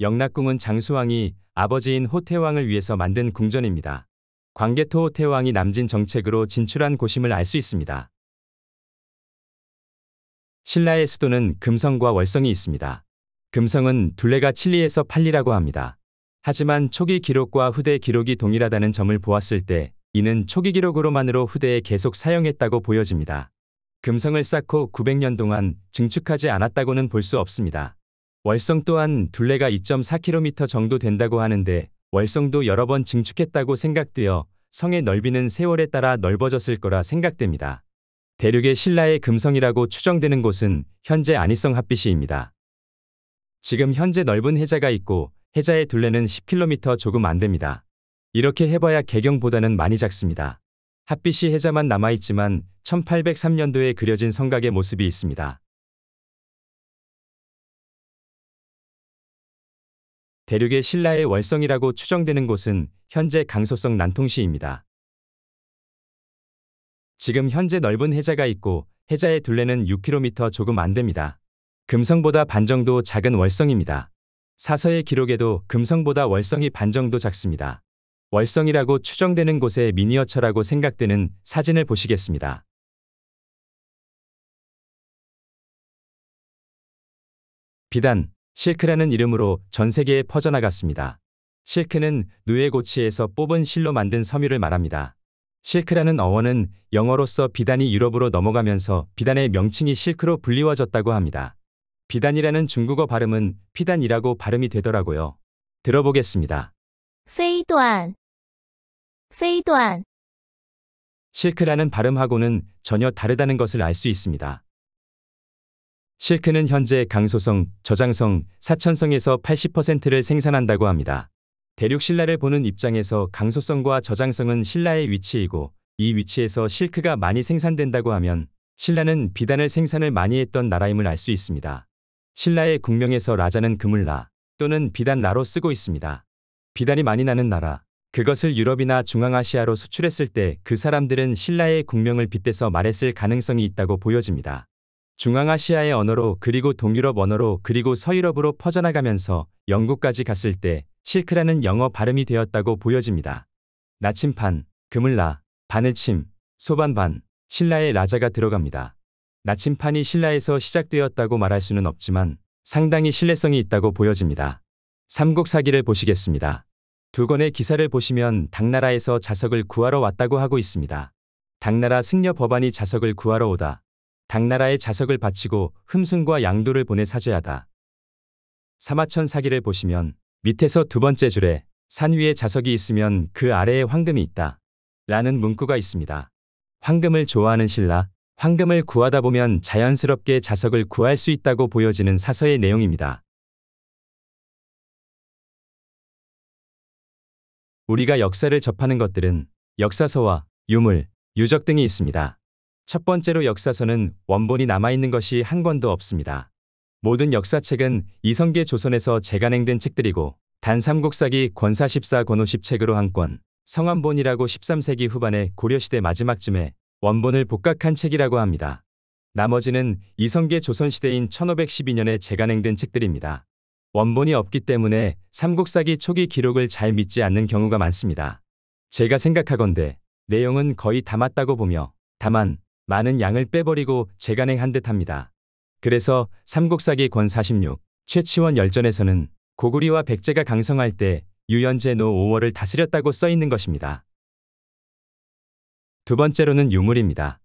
영락궁은 장수왕이 아버지인 호태왕을 위해서 만든 궁전입니다. 광개토 호태왕이 남진 정책으로 진출한 곳임을 알 수 있습니다. 신라의 수도는 금성과 월성이 있습니다. 금성은 둘레가 7리에서 8리라고 합니다. 하지만 초기 기록과 후대 기록이 동일하다는 점을 보았을 때 이는 초기 기록으로만으로 후대에 계속 사용했다고 보여집니다. 금성을 쌓고 900년 동안 증축하지 않았다고는 볼 수 없습니다. 월성 또한 둘레가 2.4km 정도 된다고 하는데 월성도 여러 번 증축했다고 생각되어 성의 넓이는 세월에 따라 넓어졌을 거라 생각됩니다. 대륙의 신라의 금성이라고 추정되는 곳은 현재 안희성 핫비시입니다. 지금 현재 넓은 해자가 있고 해자의 둘레는 10km 조금 안 됩니다. 이렇게 해봐야 개경보다는 많이 작습니다. 핫빛이 해자만 남아있지만 1803년도에 그려진 성각의 모습이 있습니다. 대륙의 신라의 월성이라고 추정되는 곳은 현재 강소성 난통시입니다. 지금 현재 넓은 해자가 있고 해자의 둘레는 6km 조금 안 됩니다. 금성보다 반 정도 작은 월성입니다. 사서의 기록에도 금성보다 월성이 반 정도 작습니다. 월성이라고 추정되는 곳의 미니어처라고 생각되는 사진을 보시겠습니다. 비단, 실크라는 이름으로 전 세계에 퍼져나갔습니다. 실크는 누에 고치에서 뽑은 실로 만든 섬유를 말합니다. 실크라는 어원은 영어로서 비단이 유럽으로 넘어가면서 비단의 명칭이 실크로 불리워졌다고 합니다. 비단이라는 중국어 발음은 피단이라고 발음이 되더라고요. 들어보겠습니다. 페이도안, 페이도 실크라는 발음하고는 전혀 다르다는 것을 알 수 있습니다. 실크는 현재 강소성, 저장성, 사천성에서 80%를 생산한다고 합니다. 대륙 신라를 보는 입장에서 강소성과 저장성은 신라의 위치이고 이 위치에서 실크가 많이 생산된다고 하면 신라는 비단을 생산을 많이 했던 나라임을 알 수 있습니다. 신라의 국명에서 라자는 금을 라 또는 비단 라로 쓰고 있습니다. 비단이 많이 나는 나라, 그것을 유럽이나 중앙아시아로 수출했을 때 그 사람들은 신라의 국명을 빗대서 말했을 가능성이 있다고 보여집니다. 중앙아시아의 언어로 그리고 동유럽 언어로 그리고 서유럽으로 퍼져나가면서 영국까지 갔을 때 실크라는 영어 발음이 되었다고 보여집니다. 나침판, 그물라, 바늘침, 소반반, 신라의 라자가 들어갑니다. 나침판이 신라에서 시작되었다고 말할 수는 없지만 상당히 신뢰성이 있다고 보여집니다. 삼국사기를 보시겠습니다. 두 권의 기사를 보시면 당나라에서 자석을 구하러 왔다고 하고 있습니다. 당나라 승려 법안이 자석을 구하러 오다. 당나라의 자석을 바치고 흠순과 양도를 보내 사죄하다. 사마천 사기를 보시면 밑에서 두 번째 줄에 산 위에 자석이 있으면 그 아래에 황금이 있다. 라는 문구가 있습니다. 황금을 좋아하는 신라, 황금을 구하다 보면 자연스럽게 자석을 구할 수 있다고 보여지는 사서의 내용입니다. 우리가 역사를 접하는 것들은 역사서와 유물, 유적 등이 있습니다. 첫 번째로 역사서는 원본이 남아있는 것이 한 권도 없습니다. 모든 역사책은 이성계 조선에서 재간행된 책들이고 단삼국사기 권사 14권5 0책으로한 권, 성안본이라고 13세기 후반의 고려시대 마지막쯤에 원본을 복각한 책이라고 합니다. 나머지는 이성계 조선시대인 1512년에 재간행된 책들입니다. 원본이 없기 때문에 삼국사기 초기 기록을 잘 믿지 않는 경우가 많습니다. 제가 생각하건대 내용은 거의 담았다고 보며 다만 많은 양을 빼버리고 재간행한 듯합니다. 그래서 삼국사기 권 46, 최치원 열전에서는 고구리와 백제가 강성할 때 유연제 노 5월을 다스렸다고 써 있는 것입니다. 두 번째로는 유물입니다.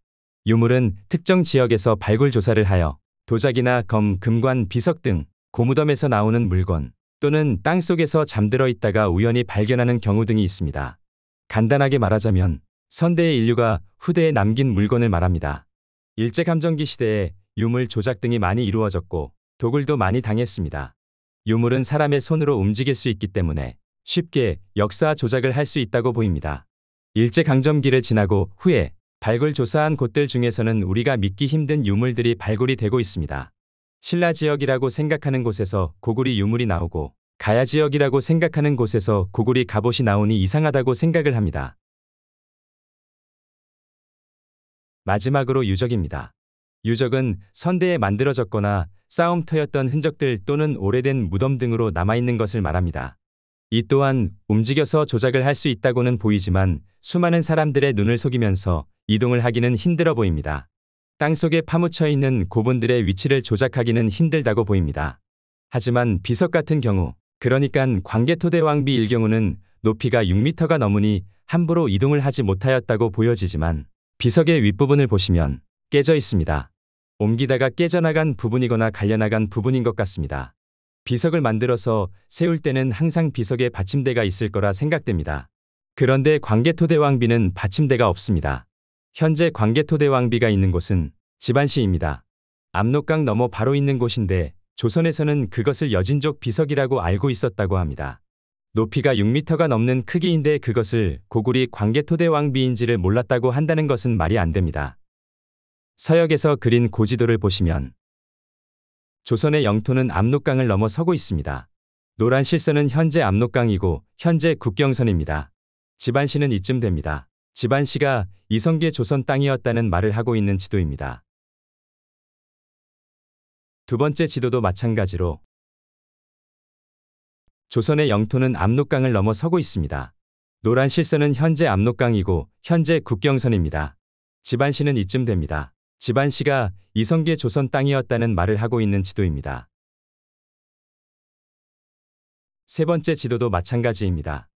유물은 특정 지역에서 발굴 조사를 하여 도자기나 검, 금관, 비석 등 고무덤에서 나오는 물건 또는 땅 속에서 잠들어 있다가 우연히 발견하는 경우 등이 있습니다. 간단하게 말하자면 선대의 인류가 후대에 남긴 물건을 말합니다. 일제감정기 시대에 유물 조작 등이 많이 이루어졌고 도굴도 많이 당했습니다. 유물은 사람의 손으로 움직일 수 있기 때문에 쉽게 역사 조작을 할 수 있다고 보입니다. 일제강점기를 지나고 후에 발굴 조사한 곳들 중에서는 우리가 믿기 힘든 유물들이 발굴이 되고 있습니다. 신라 지역이라고 생각하는 곳에서 고구리 유물이 나오고 가야 지역이라고 생각하는 곳에서 고구리 갑옷이 나오니 이상하다고 생각을 합니다. 마지막으로 유적입니다. 유적은 선대에 만들어졌거나 싸움터였던 흔적들 또는 오래된 무덤 등으로 남아있는 것을 말합니다. 이 또한 움직여서 조작을 할 수 있다고는 보이지만 수많은 사람들의 눈을 속이면서 이동을 하기는 힘들어 보입니다. 땅속에 파묻혀 있는 고분들의 위치를 조작하기는 힘들다고 보입니다. 하지만 비석 같은 경우, 그러니까 광개토대왕비 일경우는 높이가 6m가 넘으니 함부로 이동을 하지 못하였다고 보여지지만 비석의 윗부분을 보시면 깨져 있습니다. 옮기다가 깨져나간 부분이거나 갈려나간 부분인 것 같습니다. 비석을 만들어서 세울 때는 항상 비석에 받침대가 있을 거라 생각됩니다. 그런데 광개토대왕비는 받침대가 없습니다. 현재 광개토대 왕비가 있는 곳은 집안시입니다. 압록강 너머 바로 있는 곳인데 조선에서는 그것을 여진족 비석이라고 알고 있었다고 합니다. 높이가 6m가 넘는 크기인데 그것을 고구리 광개토대 왕비인지를 몰랐다고 한다는 것은 말이 안 됩니다. 서역에서 그린 고지도를 보시면 조선의 영토는 압록강을 넘어 서고 있습니다. 노란 실선은 현재 압록강이고 현재 국경선입니다. 집안시는 이쯤 됩니다. 지반시가 이성계 조선 땅이었다는 말을 하고 있는 지도입니다. 두 번째 지도도 마찬가지로 조선의 영토는 압록강을 넘어 서고 있습니다. 노란 실선은 현재 압록강이고 현재 국경선입니다. 지반시는 이쯤 됩니다. 지반시가 이성계 조선 땅이었다는 말을 하고 있는 지도입니다. 세 번째 지도도 마찬가지입니다.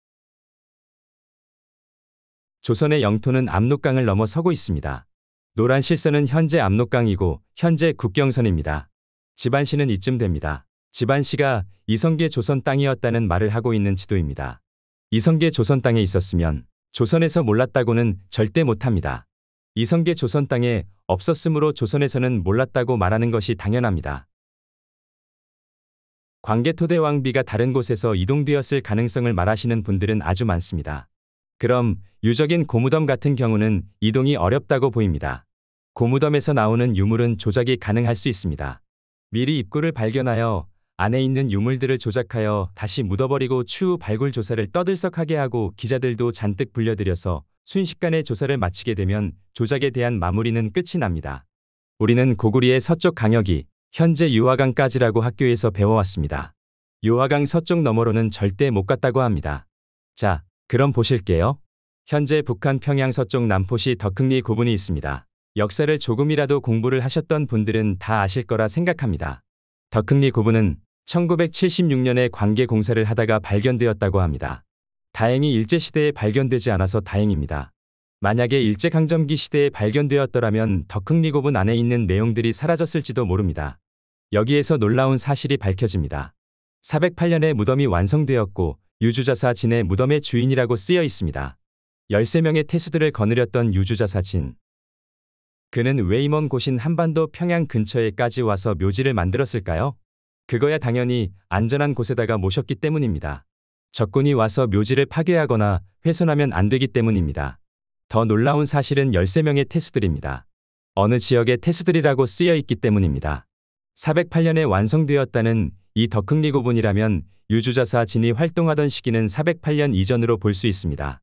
조선의 영토는 압록강을 넘어 서고 있습니다. 노란 실선은 현재 압록강이고 현재 국경선입니다. 지반시는 이쯤 됩니다. 지반시가 이성계 조선 땅이었다는 말을 하고 있는 지도입니다. 이성계 조선 땅에 있었으면 조선에서 몰랐다고는 절대 못합니다. 이성계 조선 땅에 없었으므로 조선에서는 몰랐다고 말하는 것이 당연합니다. 광개토대 왕비가 다른 곳에서 이동되었을 가능성을 말하시는 분들은 아주 많습니다. 그럼 유적인 고무덤 같은 경우는 이동이 어렵다고 보입니다. 고무덤에서 나오는 유물은 조작이 가능할 수 있습니다. 미리 입구를 발견하여 안에 있는 유물들을 조작하여 다시 묻어버리고 추후 발굴 조사를 떠들썩하게 하고 기자들도 잔뜩 불려들여서 순식간에 조사를 마치게 되면 조작에 대한 마무리는 끝이 납니다. 우리는 고구리의 서쪽 강역이 현재 유화강까지라고 학교에서 배워왔습니다. 유화강 서쪽 너머로는 절대 못 갔다고 합니다. 자, 그럼 보실게요. 현재 북한 평양 서쪽 남포시 덕흥리 고분이 있습니다. 역사를 조금이라도 공부를 하셨던 분들은 다 아실 거라 생각합니다. 덕흥리 고분은 1976년에 관계 공사를 하다가 발견되었다고 합니다. 다행히 일제시대에 발견되지 않아서 다행입니다. 만약에 일제강점기 시대에 발견되었더라면 덕흥리 고분 안에 있는 내용들이 사라졌을지도 모릅니다. 여기에서 놀라운 사실이 밝혀집니다. 408년에 무덤이 완성되었고 유주자 사진의 무덤의 주인이라고 쓰여 있습니다. 13명의 태수들을 거느렸던 유주자 사진. 그는 왜이먼 곳인 한반도 평양 근처에까지 와서 묘지를 만들었을까요? 그거야 당연히 안전한 곳에다가 모셨기 때문입니다. 적군이 와서 묘지를 파괴하거나 훼손하면 안 되기 때문입니다. 더 놀라운 사실은 13명의 태수들입니다. 어느 지역의 태수들이라고 쓰여 있기 때문입니다. 408년에 완성되었다는 이더큰리 고분이라면 유주자사 진이 활동하던 시기는 408년 이전으로 볼 수 있습니다.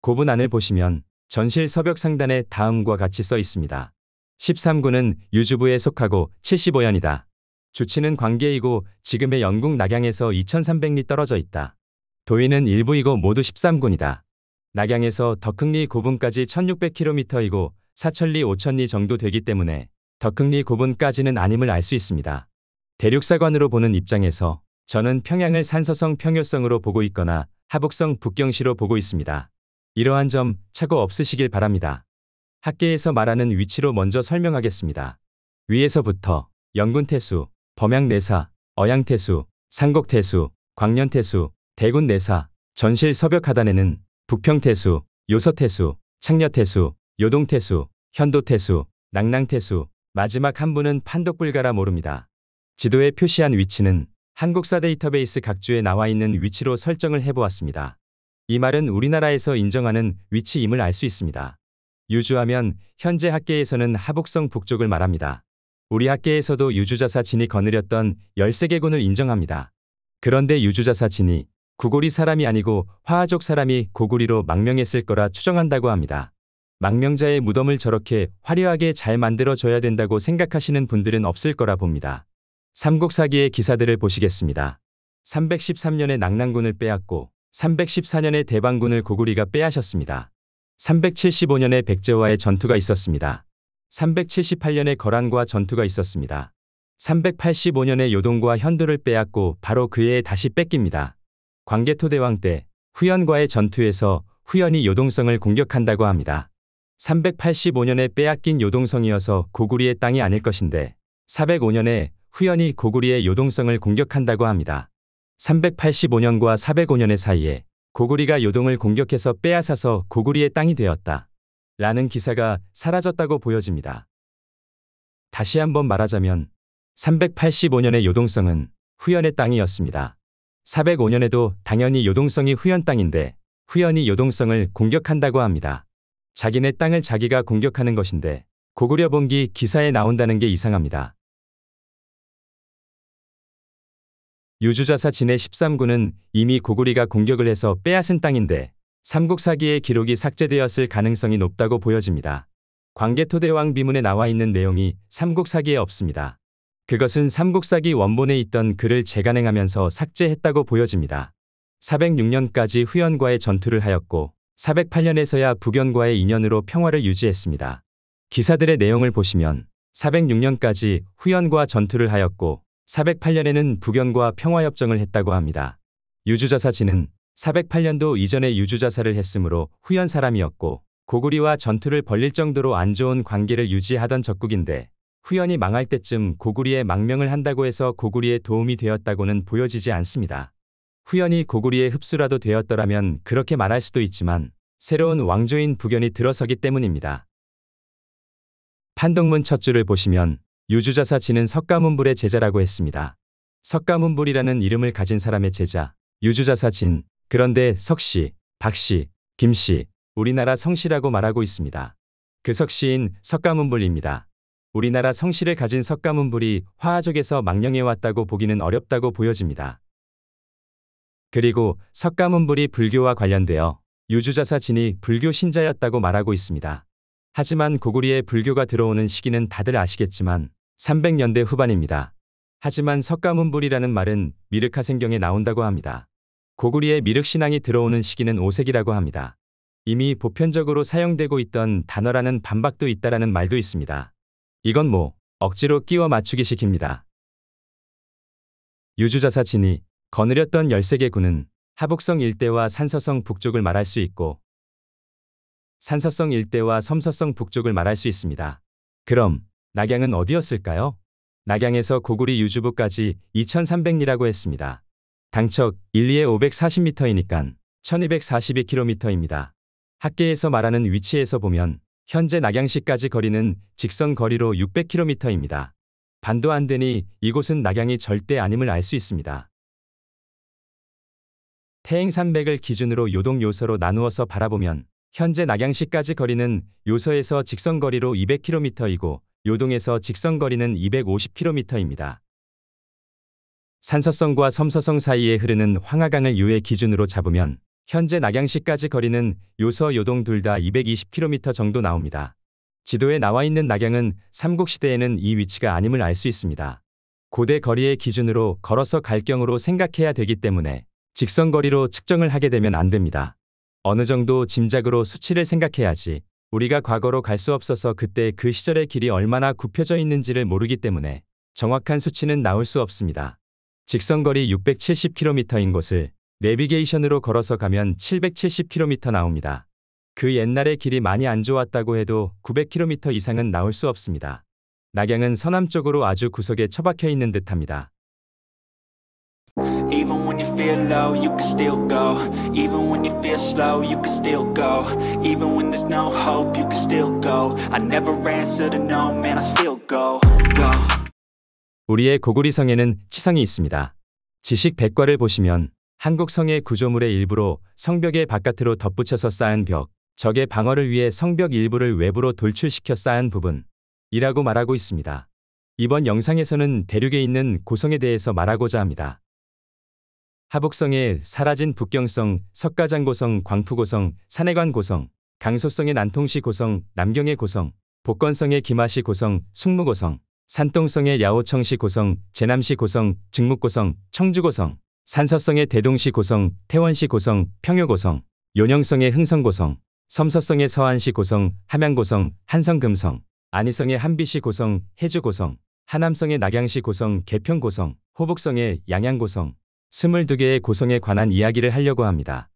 고분 안을 보시면 전실 서벽 상단에 다음과 같이 써 있습니다. 13구는 유주부에 속하고 75연이다. 주치는 관계이고 지금의 영국 낙양에서 2300리 떨어져 있다. 도인은 일부이고 모두 13군이다. 낙양에서 더흥리 고분까지 1600km이고 사천리 5000리 정도 되기 때문에 덕흥리 고분까지는 아님을 알 수 있습니다. 대륙사관으로 보는 입장에서 저는 평양을 산서성 평요성으로 보고 있거나 하북성 북경시로 보고 있습니다. 이러한 점 착오 없으시길 바랍니다. 학계에서 말하는 위치로 먼저 설명하겠습니다. 위에서부터 영군태수, 범양내사, 어양태수, 상곡태수, 광년태수, 대군내사, 전실 서벽 하단에는 북평태수, 요서태수, 창녀태수, 요동태수, 현도태수, 낙랑태수, 마지막 한 분은 판독불가라 모릅니다. 지도에 표시한 위치는 한국사 데이터베이스 각주에 나와 있는 위치로 설정을 해보았습니다. 이 말은 우리나라에서 인정하는 위치임을 알 수 있습니다. 유주하면 현재 학계에서는 하북성 북쪽을 말합니다. 우리 학계에서도 유주자사 진이 거느렸던 13개 군을 인정합니다. 그런데 유주자사 진이 구골이 사람이 아니고 화하족 사람이 고구리로 망명했을 거라 추정한다고 합니다. 망명자의 무덤을 저렇게 화려하게 잘 만들어줘야 된다고 생각하시는 분들은 없을 거라 봅니다. 삼국사기의 기사들을 보시겠습니다. 313년에 낙랑군을 빼앗고 314년에 대방군을 고구리가 빼앗았습니다. 375년에 백제와의 전투가 있었습니다. 378년에 거란과 전투가 있었습니다. 385년에 요동과 현두를 빼앗고 바로 그 해에 다시 뺏깁니다. 광개토대왕 때 후연과의 전투에서 후연이 요동성을 공격한다고 합니다. 385년에 빼앗긴 요동성이어서 고구리의 땅이 아닐 것인데 405년에 후연이 고구리의 요동성을 공격한다고 합니다. 385년과 405년의 사이에 고구리가 요동을 공격해서 빼앗아서 고구리의 땅이 되었다. 라는 기사가 사라졌다고 보여집니다. 다시 한번 말하자면 385년의 요동성은 후연의 땅이었습니다. 405년에도 당연히 요동성이 후연 땅인데 후연이 요동성을 공격한다고 합니다. 자기네 땅을 자기가 공격하는 것인데 고구려 봉기 기사에 나온다는 게 이상합니다. 유주자사 진해 1 3군은 이미 고구리가 공격을 해서 빼앗은 땅인데 삼국사기의 기록이 삭제되었을 가능성이 높다고 보여집니다. 광개토대왕 비문에 나와 있는 내용이 삼국사기에 없습니다. 그것은 삼국사기 원본에 있던 글을 재간행하면서 삭제했다고 보여집니다. 406년까지 후연과의 전투를 하였고 408년에서야 부견과의 인연으로 평화를 유지했습니다. 기사들의 내용을 보시면 406년까지 후연과 전투를 하였고 408년에는 부견과 평화협정을 했다고 합니다. 유주자사진은 408년도 이전에 유주자사를 했으므로 후연 사람이었고 고구리와 전투를 벌릴 정도로 안 좋은 관계를 유지하던 적국인데 후연이 망할 때쯤 고구리의 망명을 한다고 해서 고구리의 도움이 되었다고는 보여지지 않습니다. 후연이 고구리의 흡수라도 되었더라면 그렇게 말할 수도 있지만 새로운 왕조인 부견이 들어서기 때문입니다. 판독문 첫 줄을 보시면 유주자사 지는 석가문불의 제자라고 했습니다. 석가문불이라는 이름을 가진 사람의 제자, 유주자사 진, 그런데 석씨, 박씨, 김씨, 우리나라 성씨라고 말하고 있습니다. 그 석씨인 석가문불입니다. 우리나라 성씨를 가진 석가문불이 화하족에서 망령해왔다고 보기는 어렵다고 보여집니다. 그리고 석가문불이 불교와 관련되어 유주자사 진이 불교 신자였다고 말하고 있습니다. 하지만 고구리에 불교가 들어오는 시기는 다들 아시겠지만 300년대 후반입니다. 하지만 석가문불이라는 말은 미륵하 생경에 나온다고 합니다. 고구리에 미륵신앙이 들어오는 시기는 5세기라고 합니다. 이미 보편적으로 사용되고 있던 단어라는 반박도 있다라는 말도 있습니다. 이건 뭐 억지로 끼워 맞추기 시킵니다. 유주자사 진이 거느렸던 13개 군은 하북성 일대와 산서성 북쪽을 말할 수 있고 산서성 일대와 섬서성 북쪽을 말할 수 있습니다. 그럼 낙양은 어디였을까요? 낙양에서 고구리 유주부까지 2300리라고 했습니다. 당척 1, 2에 540m이니깐 1242km입니다. 학계에서 말하는 위치에서 보면 현재 낙양시까지 거리는 직선 거리로 600km입니다. 반도 안 되니 이곳은 낙양이 절대 아님을 알 수 있습니다. 태행산맥을 기준으로 요동 요서로 나누어서 바라보면 현재 낙양시까지 거리는 요서에서 직선거리로 200km이고 요동에서 직선거리는 250km입니다. 산서성과 섬서성 사이에 흐르는 황하강을 유해 기준으로 잡으면 현재 낙양시까지 거리는 요서 요동 둘 다 220km 정도 나옵니다. 지도에 나와 있는 낙양은 삼국시대에는 이 위치가 아님을 알 수 있습니다. 고대 거리의 기준으로 걸어서 갈경으로 생각해야 되기 때문에 직선거리로 측정을 하게 되면 안 됩니다. 어느 정도 짐작으로 수치를 생각해야지 우리가 과거로 갈 수 없어서 그때 그 시절의 길이 얼마나 굽혀져 있는지를 모르기 때문에 정확한 수치는 나올 수 없습니다. 직선거리 670km인 곳을 내비게이션으로 걸어서 가면 770km 나옵니다. 그옛날의 길이 많이 안 좋았다고 해도 900km 이상은 나올 수 없습니다. 낙양은 서남쪽으로 아주 구석에 처박혀 있는 듯합니다. low, you can still go Even when you feel slow, you can still go Even when there's no hope, you can still go I never answer to no, man, I still go, go 우리의 고구리성에는 치성이 있습니다. 지식 백과를 보시면 한국 성의 구조물의 일부로 성벽의 바깥으로 덧붙여서 쌓은 벽, 적의 방어를 위해 성벽 일부를 외부로 돌출시켜 쌓은 부분이라고 말하고 있습니다. 이번 영상에서는 대륙에 있는 고성에 대해서 말하고자 합니다. 하북성에 사라진 북경성, 석가장고성, 광푸고성, 산해관고성, 강소성의 난통시 고성, 남경의 고성, 복건성의 김하시 고성, 숙무고성, 산동성의 야오청시 고성, 제남시 고성, 증묵고성, 청주고성, 산서성의 대동시 고성, 태원시 고성, 평요고성, 요녕성의 흥성고성, 섬서성의 서안시 고성, 함양고성, 한성금성, 안희성의 한비시 고성, 해주고성, 하남성의 낙양시 고성, 개평고성, 호북성의 양양고성, 22개의 고성에 관한 이야기를 하려고 합니다.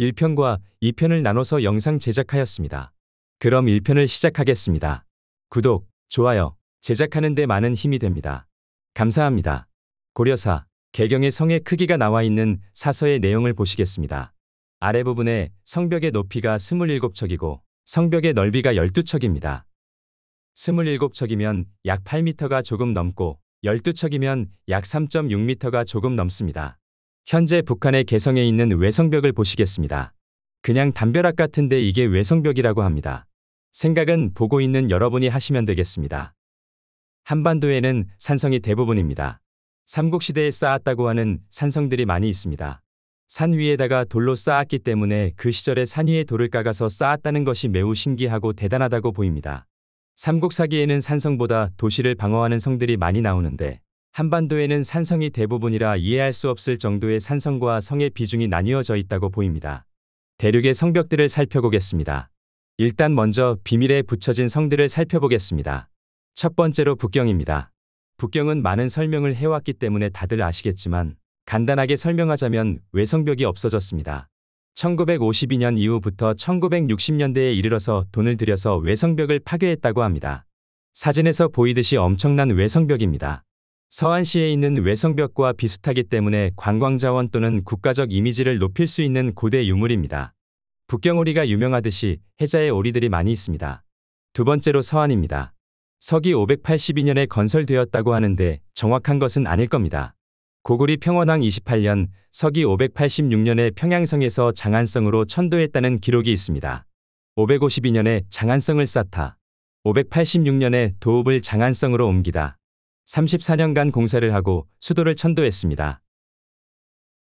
1편과 2편을 나눠서 영상 제작하였습니다. 그럼 1편을 시작하겠습니다. 구독, 좋아요, 제작하는 데 많은 힘이 됩니다. 감사합니다. 고려사, 개경의 성의 크기가 나와 있는 사서의 내용을 보시겠습니다. 아래 부분에 성벽의 높이가 27척이고 성벽의 넓이가 12척입니다. 27척이면 약 8m가 조금 넘고 12척이면 약 3.6m가 조금 넘습니다. 현재 북한의 개성에 있는 외성벽을 보시겠습니다. 그냥 담벼락 같은데 이게 외성벽이라고 합니다. 생각은 보고 있는 여러분이 하시면 되겠습니다. 한반도에는 산성이 대부분입니다. 삼국시대에 쌓았다고 하는 산성들이 많이 있습니다. 산 위에다가 돌로 쌓았기 때문에 그 시절에 산 위에 돌을 깎아서 쌓았다는 것이 매우 신기하고 대단하다고 보입니다. 삼국사기에는 산성보다 도시를 방어하는 성들이 많이 나오는데 한반도에는 산성이 대부분이라 이해할 수 없을 정도의 산성과 성의 비중이 나뉘어져 있다고 보입니다. 대륙의 성벽들을 살펴보겠습니다. 일단 먼저 비밀에 붙여진 성들을 살펴보겠습니다. 첫 번째로 북경입니다. 북경은 많은 설명을 해왔기 때문에 다들 아시겠지만 간단하게 설명하자면 외성벽이 없어졌습니다. 1952년 이후부터 1960년대에 이르러서 돈을 들여서 외성벽을 파괴했다고 합니다. 사진에서 보이듯이 엄청난 외성벽입니다. 서안시에 있는 외성벽과 비슷하기 때문에 관광자원 또는 국가적 이미지를 높일 수 있는 고대 유물입니다. 북경오리가 유명하듯이 해자의 오리들이 많이 있습니다. 두 번째로 서안입니다. 서기 582년에 건설되었다고 하는데 정확한 것은 아닐 겁니다. 고구리 평원왕 28년, 서기 586년에 평양성에서 장안성으로 천도했다는 기록이 있습니다. 552년에 장안성을 쌓다. 586년에 도읍을 장안성으로 옮기다. 34년간 공사를 하고 수도를 천도했습니다.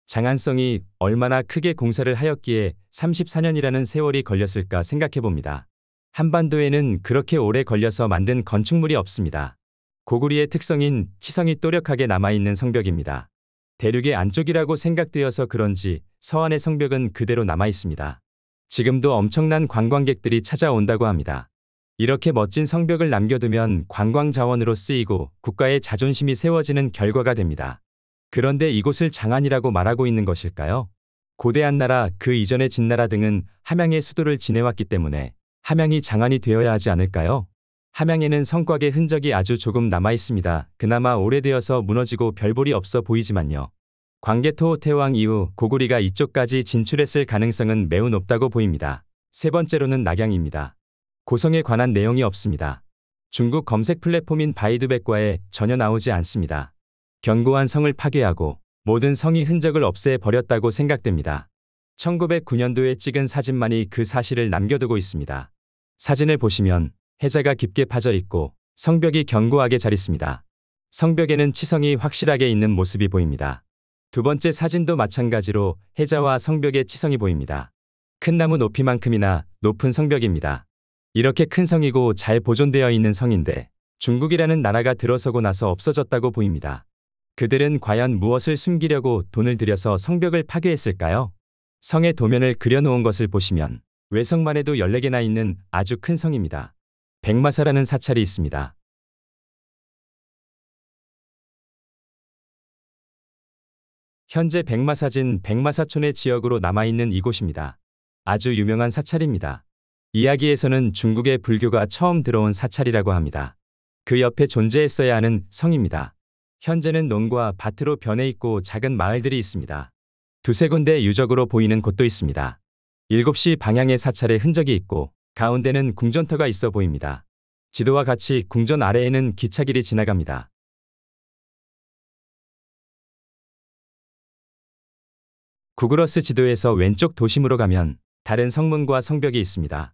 장안성이 얼마나 크게 공사를 하였기에 34년이라는 세월이 걸렸을까 생각해 봅니다. 한반도에는 그렇게 오래 걸려서 만든 건축물이 없습니다. 고구리의 특성인 치성이 또렷하게 남아있는 성벽입니다. 대륙의 안쪽이라고 생각되어서 그런지 서안의 성벽은 그대로 남아있습니다. 지금도 엄청난 관광객들이 찾아온다고 합니다. 이렇게 멋진 성벽을 남겨두면 관광 자원으로 쓰이고 국가의 자존심이 세워지는 결과가 됩니다. 그런데 이곳을 장안이라고 말하고 있는 것일까요? 고대 한나라, 그 이전의 진나라 등은 함양의 수도를 지내왔기 때문에 함양이 장안이 되어야 하지 않을까요? 함양에는 성곽의 흔적이 아주 조금 남아 있습니다. 그나마 오래되어서 무너지고 별볼이 없어 보이지만요. 광개토 태왕 이후 고구리가 이쪽까지 진출했을 가능성은 매우 높다고 보입니다. 세 번째로는 낙양입니다. 고성에 관한 내용이 없습니다. 중국 검색 플랫폼인 바이두백과에 전혀 나오지 않습니다. 견고한 성을 파괴하고 모든 성의 흔적을 없애 버렸다고 생각됩니다. 1909년도에 찍은 사진만이 그 사실을 남겨두고 있습니다. 사진을 보시면 해자가 깊게 파져 있고 성벽이 견고하게 잘 있습니다. 성벽에는 치성이 확실하게 있는 모습이 보입니다. 두 번째 사진도 마찬가지로 해자와 성벽의 치성이 보입니다. 큰 나무 높이만큼이나 높은 성벽입니다. 이렇게 큰 성이고 잘 보존되어 있는 성인데 중국이라는 나라가 들어서고 나서 없어졌다고 보입니다. 그들은 과연 무엇을 숨기려고 돈을 들여서 성벽을 파괴했을까요? 성의 도면을 그려놓은 것을 보시면 외성만 해도 14개나 있는 아주 큰 성입니다. 백마사라는 사찰이 있습니다. 현재 백마사진 백마사촌의 지역으로 남아있는 이곳입니다. 아주 유명한 사찰입니다. 이야기에서는 중국의 불교가 처음 들어온 사찰이라고 합니다. 그 옆에 존재했어야 하는 성입니다. 현재는 논과 밭으로 변해 있고 작은 마을들이 있습니다. 두세 군데 유적으로 보이는 곳도 있습니다. 7시 방향의 사찰의 흔적이 있고 가운데는 궁전터가 있어 보입니다. 지도와 같이 궁전 아래에는 기차길이 지나갑니다. 구글어스 지도에서 왼쪽 도심으로 가면 다른 성문과 성벽이 있습니다.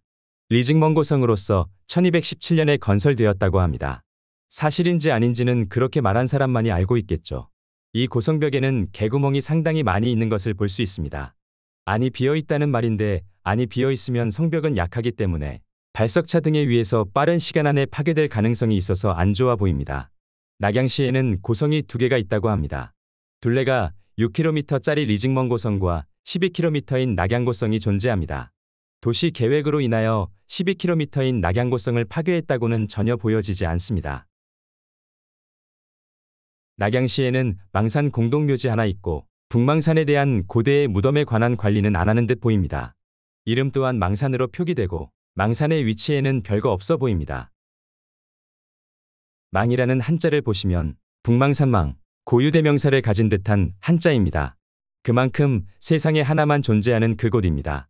리직먼고성으로서 1217년에 건설되었다고 합니다. 사실인지 아닌지는 그렇게 말한 사람만이 알고 있겠죠. 이 고성벽에는 개구멍이 상당히 많이 있는 것을 볼 수 있습니다. 안이 비어 있다는 말인데 안이 비어 있으면 성벽은 약하기 때문에 발석차 등에 의해서 빠른 시간 안에 파괴될 가능성이 있어서 안 좋아 보입니다. 낙양시에는 고성이 두 개가 있다고 합니다. 둘레가 6km짜리 리직먼 고성과 12km인 낙양고성이 존재합니다. 도시 계획으로 인하여 12km인 낙양고성을 파괴했다고는 전혀 보여지지 않습니다. 낙양시에는 망산 공동묘지 하나 있고 북망산에 대한 고대의 무덤에 관한 관리는 안 하는 듯 보입니다. 이름 또한 망산으로 표기되고 망산의 위치에는 별거 없어 보입니다. 망이라는 한자를 보시면 북망산망, 고유대명사를 가진 듯한 한자입니다. 그만큼 세상에 하나만 존재하는 그곳입니다.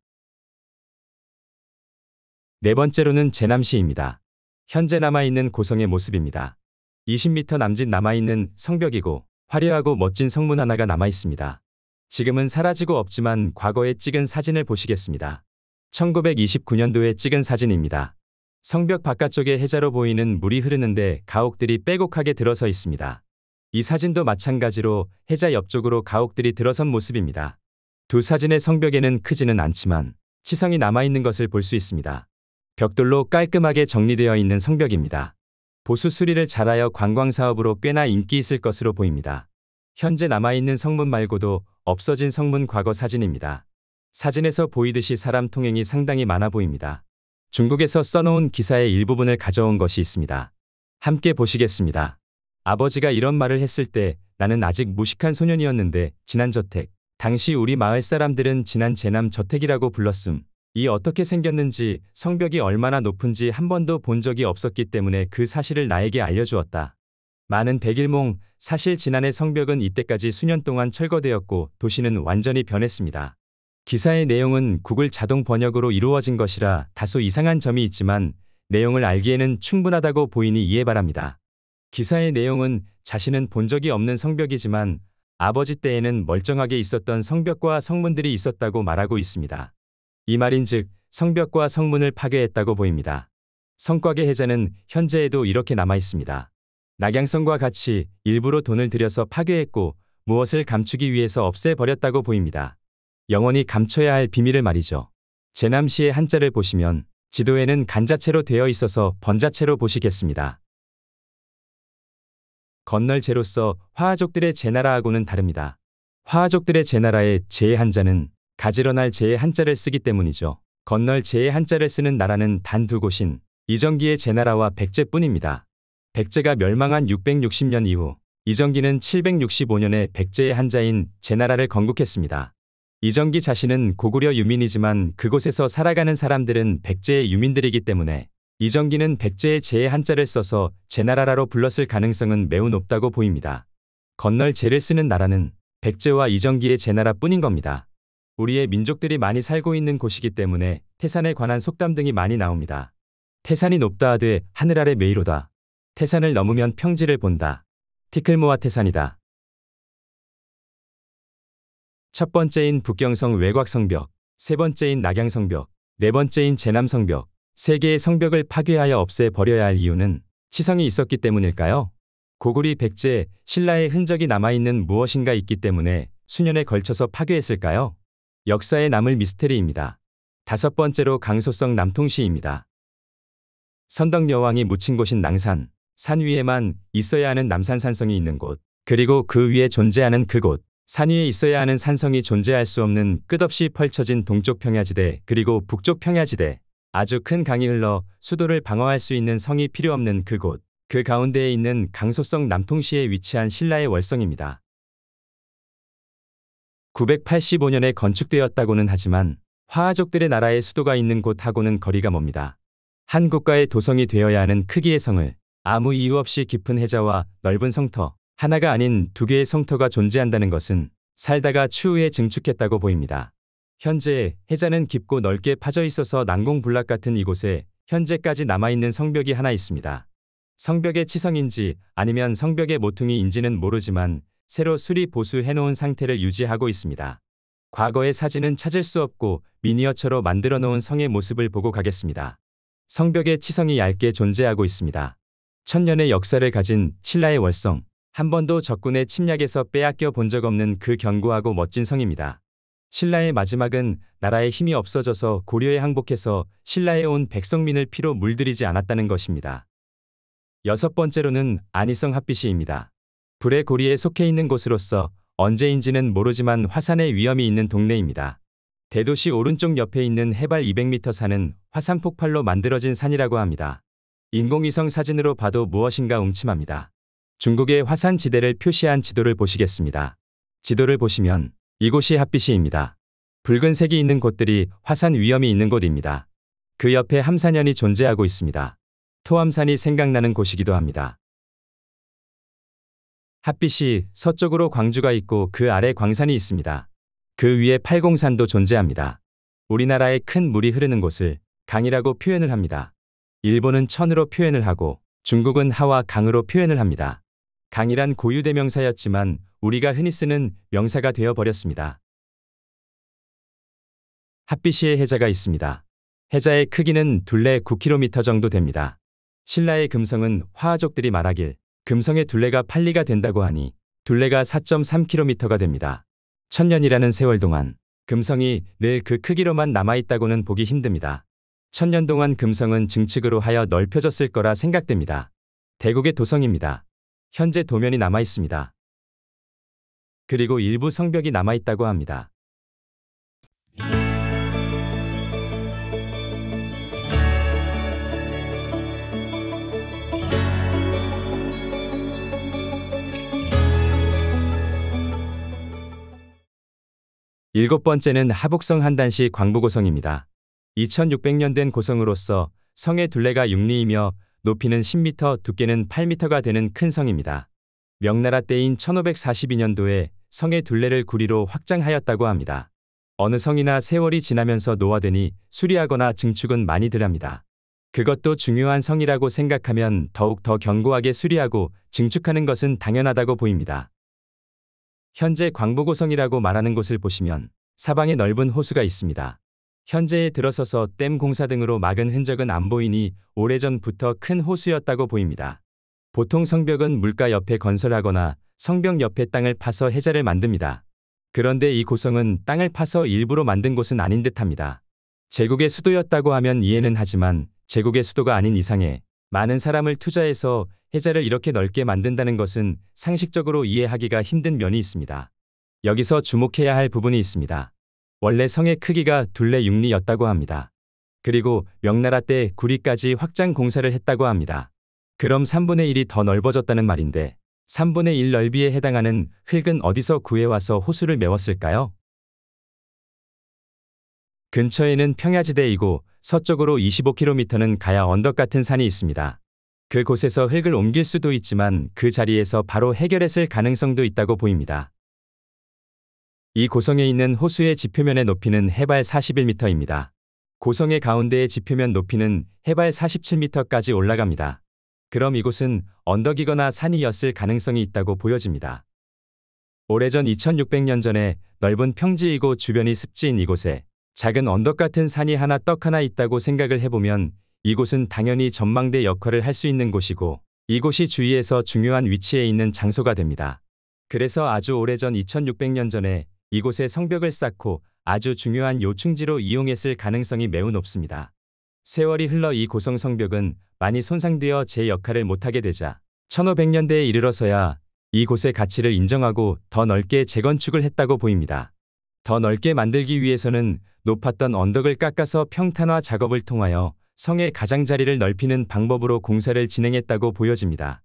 네 번째로는 제남시입니다. 현재 남아있는 고성의 모습입니다. 20m 남짓 남아있는 성벽이고 화려하고 멋진 성문 하나가 남아있습니다. 지금은 사라지고 없지만 과거에 찍은 사진을 보시겠습니다. 1929년도에 찍은 사진입니다. 성벽 바깥쪽에 해자로 보이는 물이 흐르는데 가옥들이 빼곡하게 들어서 있습니다. 이 사진도 마찬가지로 해자 옆쪽으로 가옥들이 들어선 모습입니다. 두 사진의 성벽에는 크지는 않지만 치성이 남아있는 것을 볼 수 있습니다. 벽돌로 깔끔하게 정리되어 있는 성벽입니다. 보수 수리를 잘하여 관광사업으로 꽤나 인기 있을 것으로 보입니다. 현재 남아있는 성문 말고도 없어진 성문 과거 사진입니다. 사진에서 보이듯이 사람 통행이 상당히 많아 보입니다. 중국에서 써놓은 기사의 일부분을 가져온 것이 있습니다. 함께 보시겠습니다. 아버지가 이런 말을 했을 때 나는 아직 무식한 소년이었는데 지난 저택, 당시 우리 마을 사람들은 지난 재남 저택이라고 불렀음. 이 어떻게 생겼는지 성벽이 얼마나 높은지 한 번도 본 적이 없었기 때문에 그 사실을 나에게 알려주었다. 많은 백일몽, 사실 지난해 성벽은 이때까지 수년 동안 철거되었고 도시는 완전히 변했습니다. 기사의 내용은 구글 자동 번역으로 이루어진 것이라 다소 이상한 점이 있지만 내용을 알기에는 충분하다고 보이니 이해 바랍니다. 기사의 내용은 자신은 본 적이 없는 성벽이지만 아버지 때에는 멀쩡하게 있었던 성벽과 성문들이 있었다고 말하고 있습니다. 이 말인즉 성벽과 성문을 파괴했다고 보입니다. 성곽의 해자는 현재에도 이렇게 남아 있습니다. 낙양성과 같이 일부러 돈을 들여서 파괴했고 무엇을 감추기 위해서 없애버렸다고 보입니다. 영원히 감춰야 할 비밀을 말이죠. 제남시의 한자를 보시면 지도에는 간자체로 되어 있어서 번자체로 보시겠습니다. 건널제로서 화하족들의 제나라하고는 다릅니다. 화하족들의 제나라의 제 한자는 가지런할 제의 한자를 쓰기 때문이죠. 건널 제의 한자를 쓰는 나라는 단 두 곳인 이정기의 제나라와 백제뿐입니다. 백제가 멸망한 660년 이후 이정기는 765년에 백제의 한자인 제나라를 건국했습니다. 이정기 자신은 고구려 유민이지만 그곳에서 살아가는 사람들은 백제의 유민들이기 때문에 이정기는 백제의 제의 한자를 써서 제나라라로 불렀을 가능성은 매우 높다고 보입니다. 건널 제를 쓰는 나라는 백제와 이정기의 제나라뿐인 겁니다. 우리의 민족들이 많이 살고 있는 곳이기 때문에 태산에 관한 속담 등이 많이 나옵니다. 태산이 높다 하되 하늘 아래 메이로다. 태산을 넘으면 평지를 본다. 티클모아 태산이다. 첫 번째인 북경성 외곽성벽, 세 번째인 낙양성벽, 네 번째인 제남성벽, 세 개의 성벽을 파괴하여 없애버려야 할 이유는 치성이 있었기 때문일까요? 고구리 백제, 신라의 흔적이 남아있는 무엇인가 있기 때문에 수년에 걸쳐서 파괴했을까요? 역사에 남을 미스테리입니다. 다섯 번째로 강소성 남통시입니다. 선덕 여왕이 묻힌 곳인 낭산, 산 위에만 있어야 하는 남산산성이 있는 곳, 그리고 그 위에 존재하는 그곳, 산 위에 있어야 하는 산성이 존재할 수 없는 끝없이 펼쳐진 동쪽 평야지대 그리고 북쪽 평야지대, 아주 큰 강이 흘러 수도를 방어할 수 있는 성이 필요 없는 그곳, 그 가운데에 있는 강소성 남통시에 위치한 신라의 월성입니다. 985년에 건축되었다고는 하지만 화하족들의 나라의 수도가 있는 곳하고는 거리가 멉니다. 한 국가의 도성이 되어야 하는 크기의 성을 아무 이유 없이 깊은 해자와 넓은 성터, 하나가 아닌 두 개의 성터가 존재한다는 것은 살다가 추후에 증축했다고 보입니다. 현재 해자는 깊고 넓게 파져 있어서 난공불락 같은 이곳에 현재까지 남아있는 성벽이 하나 있습니다. 성벽의 치성인지 아니면 성벽의 모퉁이인지는 모르지만 새로 수리 보수해놓은 상태를 유지하고 있습니다. 과거의 사진은 찾을 수 없고 미니어처로 만들어 놓은 성의 모습을 보고 가겠습니다. 성벽의 치성이 얇게 존재하고 있습니다. 천년의 역사를 가진 신라의 월성, 한 번도 적군의 침략에서 빼앗겨 본 적 없는 그 견고하고 멋진 성입니다. 신라의 마지막은 나라의 힘이 없어져서 고려에 항복해서 신라에 온 백성민을 피로 물들이지 않았다는 것입니다. 여섯 번째로는 안희성 합비시입니다. 불의 고리에 속해 있는 곳으로서 언제인지는 모르지만 화산의 위험이 있는 동네입니다. 대도시 오른쪽 옆에 있는 해발 200m 산은 화산 폭발로 만들어진 산이라고 합니다. 인공위성 사진으로 봐도 무엇인가 음침합니다. 중국의 화산 지대를 표시한 지도를 보시겠습니다. 지도를 보시면 이곳이 핫빛이입니다 붉은색이 있는 곳들이 화산 위험이 있는 곳입니다. 그 옆에 함산현이 존재하고 있습니다. 토함산이 생각나는 곳이기도 합니다. 핫빛이 서쪽으로 광주가 있고 그 아래 광산이 있습니다. 그 위에 팔공산도 존재합니다. 우리나라의 큰 물이 흐르는 곳을 강이라고 표현을 합니다. 일본은 천으로 표현을 하고 중국은 하와 강으로 표현을 합니다. 강이란 고유대명사였지만 우리가 흔히 쓰는 명사가 되어버렸습니다. 핫빛이의 해자가 있습니다. 해자의 크기는 둘레 9km 정도 됩니다. 신라의 금성은 화족들이 말하길 금성의 둘레가 팔리가 된다고 하니 둘레가 4.3km가 됩니다. 천년이라는 세월 동안 금성이 늘 그 크기로만 남아있다고는 보기 힘듭니다. 천년 동안 금성은 증측으로 하여 넓혀졌을 거라 생각됩니다. 대국의 도성입니다. 현재 도면이 남아있습니다. 그리고 일부 성벽이 남아있다고 합니다. 일곱 번째는 하북성 한단시 광부고성입니다. 2600년 된 고성으로서 성의 둘레가 6리이며 높이는 10m, 두께는 8m가 되는 큰 성입니다. 명나라 때인 1542년도에 성의 둘레를 구리로 확장하였다고 합니다. 어느 성이나 세월이 지나면서 노화되니 수리하거나 증축은 많이들 합니다. 그것도 중요한 성이라고 생각하면 더욱 더 견고하게 수리하고 증축하는 것은 당연하다고 보입니다. 현재 광부고성이라고 말하는 곳을 보시면 사방에 넓은 호수가 있습니다. 현재에 들어서서 댐 공사 등으로 막은 흔적은 안 보이니 오래전부터 큰 호수였다고 보입니다. 보통 성벽은 물가 옆에 건설하거나 성벽 옆에 땅을 파서 해자를 만듭니다. 그런데 이 고성은 땅을 파서 일부러 만든 곳은 아닌 듯합니다. 제국의 수도였다고 하면 이해는 하지만 제국의 수도가 아닌 이상에 많은 사람을 투자해서 해자를 이렇게 넓게 만든다는 것은 상식적으로 이해하기가 힘든 면이 있습니다. 여기서 주목해야 할 부분이 있습니다. 원래 성의 크기가 둘레 육리였다고 합니다. 그리고 명나라 때 구리까지 확장 공사를 했다고 합니다. 그럼 3분의 1이 더 넓어졌다는 말인데 3분의 1 넓이에 해당하는 흙은 어디서 구해와서 호수를 메웠을까요? 근처에는 평야지대이고 서쪽으로 25km는 가야 언덕 같은 산이 있습니다. 그곳에서 흙을 옮길 수도 있지만 그 자리에서 바로 해결했을 가능성도 있다고 보입니다. 이 고성에 있는 호수의 지표면의 높이는 해발 41m입니다. 고성의 가운데의 지표면 높이는 해발 47m까지 올라갑니다. 그럼 이곳은 언덕이거나 산이었을 가능성이 있다고 보여집니다. 오래전 2600년 전에 넓은 평지이고 주변이 습지인 이곳에 작은 언덕 같은 산이 하나 떡 하나 있다고 생각을 해보면 이곳은 당연히 전망대 역할을 할 수 있는 곳이고 이곳이 주위에서 중요한 위치에 있는 장소가 됩니다. 그래서 아주 오래전 2600년 전에 이곳에 성벽을 쌓고 아주 중요한 요충지로 이용했을 가능성이 매우 높습니다. 세월이 흘러 이 고성 성벽은 많이 손상되어 제 역할을 못하게 되자 1500년대에 이르러서야 이곳의 가치를 인정하고 더 넓게 재건축을 했다고 보입니다. 더 넓게 만들기 위해서는 높았던 언덕을 깎아서 평탄화 작업을 통하여 성의 가장자리를 넓히는 방법으로 공사를 진행했다고 보여집니다.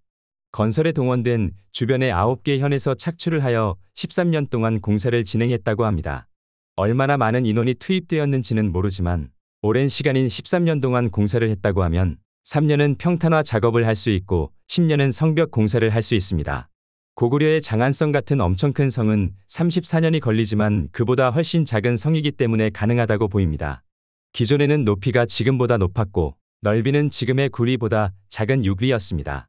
건설에 동원된 주변의 9개 현에서 착출을 하여 13년 동안 공사를 진행했다고 합니다. 얼마나 많은 인원이 투입되었는지는 모르지만 오랜 시간인 13년 동안 공사를 했다고 하면 3년은 평탄화 작업을 할 수 있고 10년은 성벽 공사를 할 수 있습니다. 고구려의 장안성 같은 엄청 큰 성은 34년이 걸리지만 그보다 훨씬 작은 성이기 때문에 가능하다고 보입니다. 기존에는 높이가 지금보다 높았고 넓이는 지금의 구리보다 작은 6리였습니다.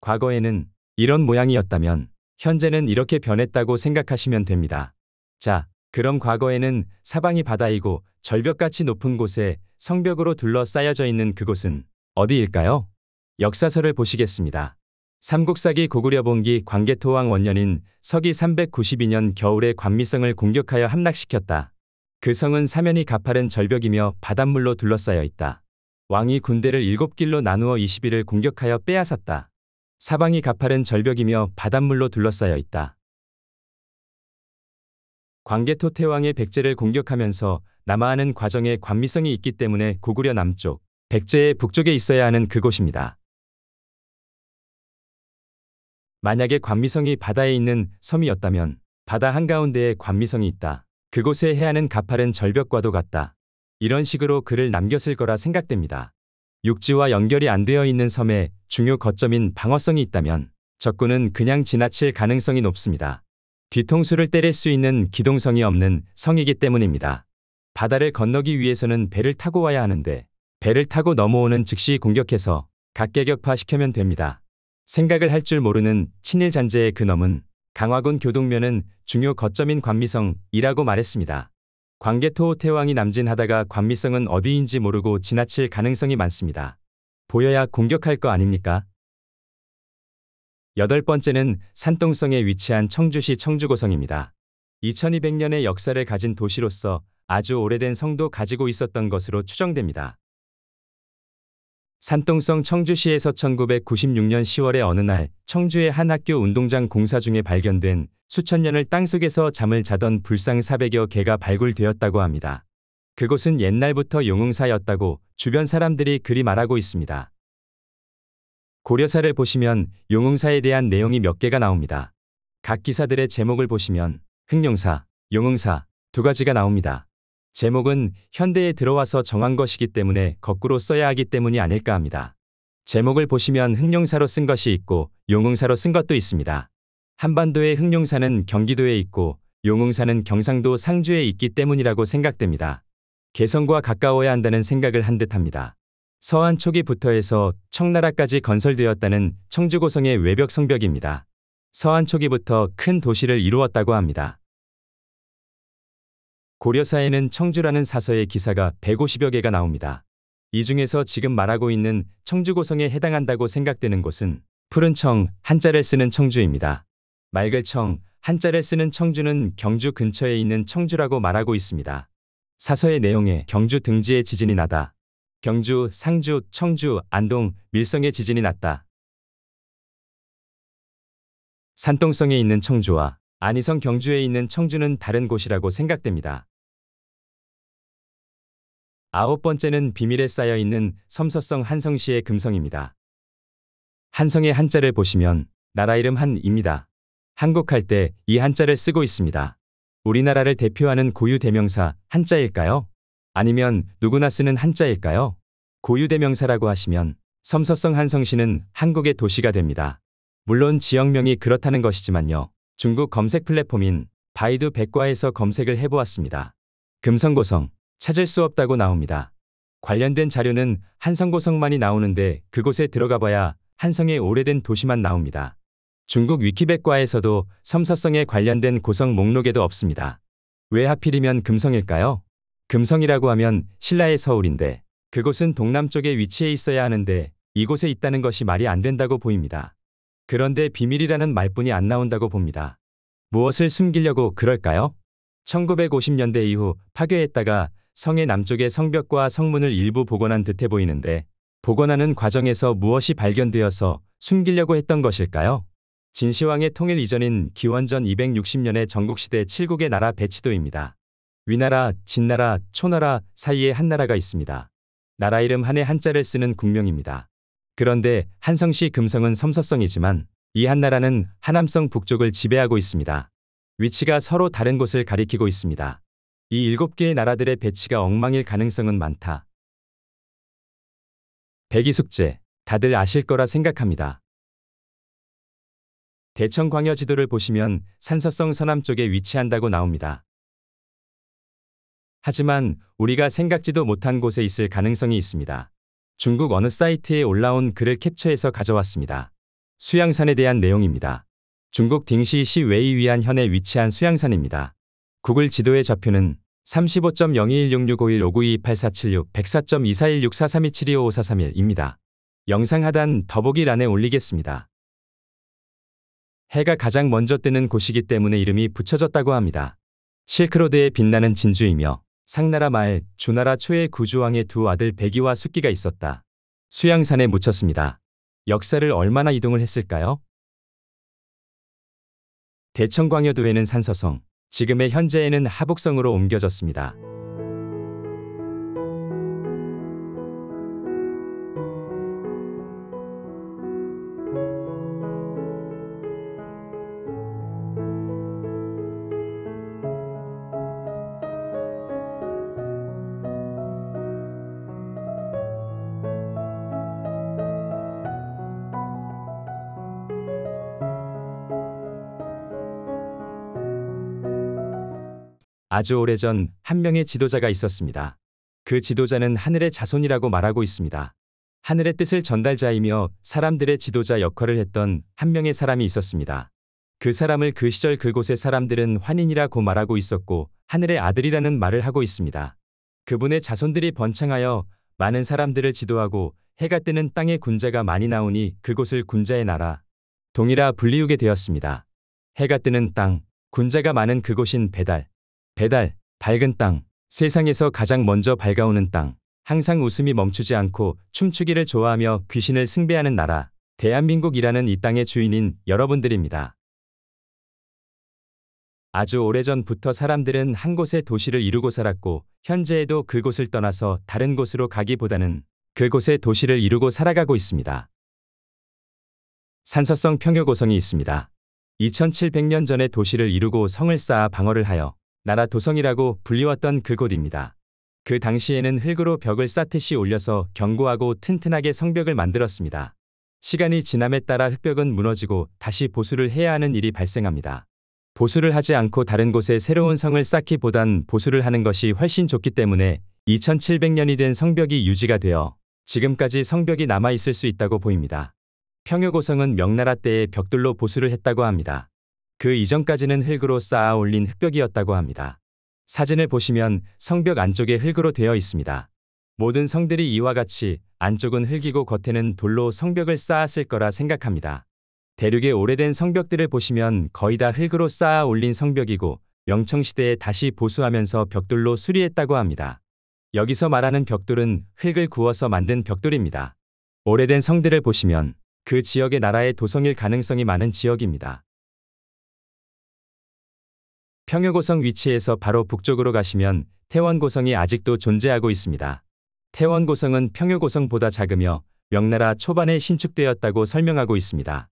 과거에는 이런 모양이었다면 현재는 이렇게 변했다고 생각하시면 됩니다. 자, 그럼 과거에는 사방이 바다이고 절벽같이 높은 곳에 성벽으로 둘러싸여져 있는 그곳은 어디일까요? 역사서를 보시겠습니다. 삼국사기 고구려봉기 광개토왕 원년인 서기 392년 겨울에 관미성을 공격하여 함락시켰다. 그 성은 사면이 가파른 절벽이며 바닷물로 둘러싸여 있다. 왕이 군대를 일곱 길로 나누어 20일을 공격하여 빼앗았다. 사방이 가파른 절벽이며 바닷물로 둘러싸여 있다. 광개토 태왕의 백제를 공격하면서 남하하는 과정에 관미성이 있기 때문에 고구려 남쪽, 백제의 북쪽에 있어야 하는 그곳입니다. 만약에 관미성이 바다에 있는 섬이었다면 바다 한가운데에 관미성이 있다. 그곳의 해안은 가파른 절벽과도 같다. 이런 식으로 글을 남겼을 거라 생각됩니다. 육지와 연결이 안 되어 있는 섬에 중요 거점인 방어성이 있다면 적군은 그냥 지나칠 가능성이 높습니다. 뒤통수를 때릴 수 있는 기동성이 없는 성이기 때문입니다. 바다를 건너기 위해서는 배를 타고 와야 하는데 배를 타고 넘어오는 즉시 공격해서 각계격파시켜면 됩니다. 생각을 할 줄 모르는 친일 잔재의 그놈은 강화군 교동면은 중요 거점인 관미성이라고 말했습니다. 광개토 태왕이 남진하다가 관미성은 어디인지 모르고 지나칠 가능성이 많습니다. 보여야 공격할 거 아닙니까? 여덟 번째는 산동성에 위치한 청주시 청주고성입니다. 2200년의 역사를 가진 도시로서 아주 오래된 성도 가지고 있었던 것으로 추정됩니다. 산동성 청주시에서 1996년 10월의 어느 날 청주의 한 학교 운동장 공사 중에 발견된 수천 년을 땅속에서 잠을 자던 불상 400여 개가 발굴되었다고 합니다. 그곳은 옛날부터 용흥사였다고 주변 사람들이 그리 말하고 있습니다. 고려사를 보시면 용흥사에 대한 내용이 몇 개가 나옵니다. 각 기사들의 제목을 보시면 흑룡사, 용흥사 두 가지가 나옵니다. 제목은 현대에 들어와서 정한 것이기 때문에 거꾸로 써야 하기 때문이 아닐까 합니다. 제목을 보시면 흑룡사로 쓴 것이 있고 용흥사로 쓴 것도 있습니다. 한반도의 흑룡사는 경기도에 있고 용흥사는 경상도 상주에 있기 때문이라고 생각됩니다. 개성과 가까워야 한다는 생각을 한 듯합니다. 서한 초기부터 해서 청나라까지 건설되었다는 청주고성의 외벽 성벽입니다. 서한 초기부터 큰 도시를 이루었다고 합니다. 고려사에는 청주라는 사서의 기사가 150여 개가 나옵니다. 이 중에서 지금 말하고 있는 청주고성에 해당한다고 생각되는 곳은 푸른 청, 한자를 쓰는 청주입니다. 맑을 청, 한자를 쓰는 청주는 경주 근처에 있는 청주라고 말하고 있습니다. 사서의 내용에 경주 등지에 지진이 나다. 경주, 상주, 청주, 안동, 밀성에 지진이 났다. 산동성에 있는 청주와 안희성 경주에 있는 청주는 다른 곳이라고 생각됩니다. 아홉 번째는 비밀에 쌓여 있는 섬서성 한성시의 금성입니다. 한성의 한자를 보시면 나라 이름 한입니다. 한국할 때 이 한자를 쓰고 있습니다. 우리나라를 대표하는 고유 대명사 한자일까요? 아니면 누구나 쓰는 한자일까요? 고유 대명사라고 하시면 섬서성 한성시는 한국의 도시가 됩니다. 물론 지역명이 그렇다는 것이지만요. 중국 검색 플랫폼인 바이두 백과에서 검색을 해보았습니다. 금성고성, 찾을 수 없다고 나옵니다. 관련된 자료는 한성고성만이 나오는데 그곳에 들어가 봐야 한성의 오래된 도시만 나옵니다. 중국 위키백과에서도 섬서성에 관련된 고성 목록에도 없습니다. 왜 하필이면 금성일까요? 금성이라고 하면 신라의 서울인데 그곳은 동남쪽에 위치해 있어야 하는데 이곳에 있다는 것이 말이 안 된다고 보입니다. 그런데 비밀이라는 말뿐이 안 나온다고 봅니다. 무엇을 숨기려고 그럴까요? 1950년대 이후 파괴했다가 성의 남쪽의 성벽과 성문을 일부 복원한 듯해 보이는데 복원하는 과정에서 무엇이 발견되어서 숨기려고 했던 것일까요? 진시황의 통일 이전인 기원전 260년의 전국시대 7국의 나라 배치도입니다. 위나라, 진나라, 초나라 사이에 한나라가 있습니다. 나라 이름 한에 한자를 쓰는 국명입니다. 그런데 한성시 금성은 섬서성이지만 이 한나라는 하남성 북쪽을 지배하고 있습니다. 위치가 서로 다른 곳을 가리키고 있습니다. 이 일곱 개의 나라들의 배치가 엉망일 가능성은 많다. 백이 숙제, 다들 아실 거라 생각합니다. 대청광여 지도를 보시면 산서성 서남쪽에 위치한다고 나옵니다. 하지만 우리가 생각지도 못한 곳에 있을 가능성이 있습니다. 중국 어느 사이트에 올라온 글을 캡처해서 가져왔습니다. 수양산에 대한 내용입니다. 중국 딩시 시웨이 위안현에 위치한 수양산입니다. 구글 지도의 좌표는 35.02166515928476 104.24164327255431입니다. 영상 하단 더보기란에 올리겠습니다. 해가 가장 먼저 뜨는 곳이기 때문에 이름이 붙여졌다고 합니다. 실크로드의 빛나는 진주이며 상나라 말, 주나라 초의 구주왕의 두 아들 백이와 숙기가 있었다. 수양산에 묻혔습니다. 역사를 얼마나 이동을 했을까요? 대청광여도에는 산서성, 지금의 현재에는 하북성으로 옮겨졌습니다. 아주 오래전 한 명의 지도자가 있었습니다. 그 지도자는 하늘의 자손이라고 말하고 있습니다. 하늘의 뜻을 전달자이며 사람들의 지도자 역할을 했던 한 명의 사람이 있었습니다. 그 사람을 그 시절 그곳의 사람들은 환인이라고 말하고 있었고 하늘의 아들이라는 말을 하고 있습니다. 그분의 자손들이 번창하여 많은 사람들을 지도하고 해가 뜨는 땅에 군자가 많이 나오니 그곳을 군자의 나라 동이라 불리우게 되었습니다. 해가 뜨는 땅, 군자가 많은 그곳인 배달, 배달, 밝은 땅, 세상에서 가장 먼저 밝아오는 땅, 항상 웃음이 멈추지 않고 춤추기를 좋아하며 귀신을 승배하는 나라, 대한민국이라는 이 땅의 주인인 여러분들입니다. 아주 오래전부터 사람들은 한 곳의 도시를 이루고 살았고 현재에도 그곳을 떠나서 다른 곳으로 가기보다는 그곳의 도시를 이루고 살아가고 있습니다. 산서성 평효고성이 있습니다. 2700년 전에 도시를 이루고 성을 쌓아 방어를 하여 나라 도성이라고 불리웠던 그곳입니다. 그 당시에는 흙으로 벽을 쌓듯이 올려서 견고하고 튼튼하게 성벽을 만들었습니다. 시간이 지남에 따라 흙벽은 무너지고 다시 보수를 해야 하는 일이 발생합니다. 보수를 하지 않고 다른 곳에 새로운 성을 쌓기보단 보수를 하는 것이 훨씬 좋기 때문에 2700년이 된 성벽이 유지가 되어 지금까지 성벽이 남아있을 수 있다고 보입니다. 평효고성은 명나라 때에 벽돌로 보수를 했다고 합니다. 그 이전까지는 흙으로 쌓아 올린 흙벽이었다고 합니다. 사진을 보시면 성벽 안쪽에 흙으로 되어 있습니다. 모든 성들이 이와 같이 안쪽은 흙이고 겉에는 돌로 성벽을 쌓았을 거라 생각합니다. 대륙의 오래된 성벽들을 보시면 거의 다 흙으로 쌓아 올린 성벽이고 명청시대에 다시 보수하면서 벽돌로 수리했다고 합니다. 여기서 말하는 벽돌은 흙을 구워서 만든 벽돌입니다. 오래된 성들을 보시면 그 지역의 나라의 도성일 가능성이 많은 지역입니다. 평야고성 위치에서 바로 북쪽으로 가시면 태원고성이 아직도 존재하고 있습니다. 태원고성은 평야고성보다 작으며 명나라 초반에 신축되었다고 설명하고 있습니다.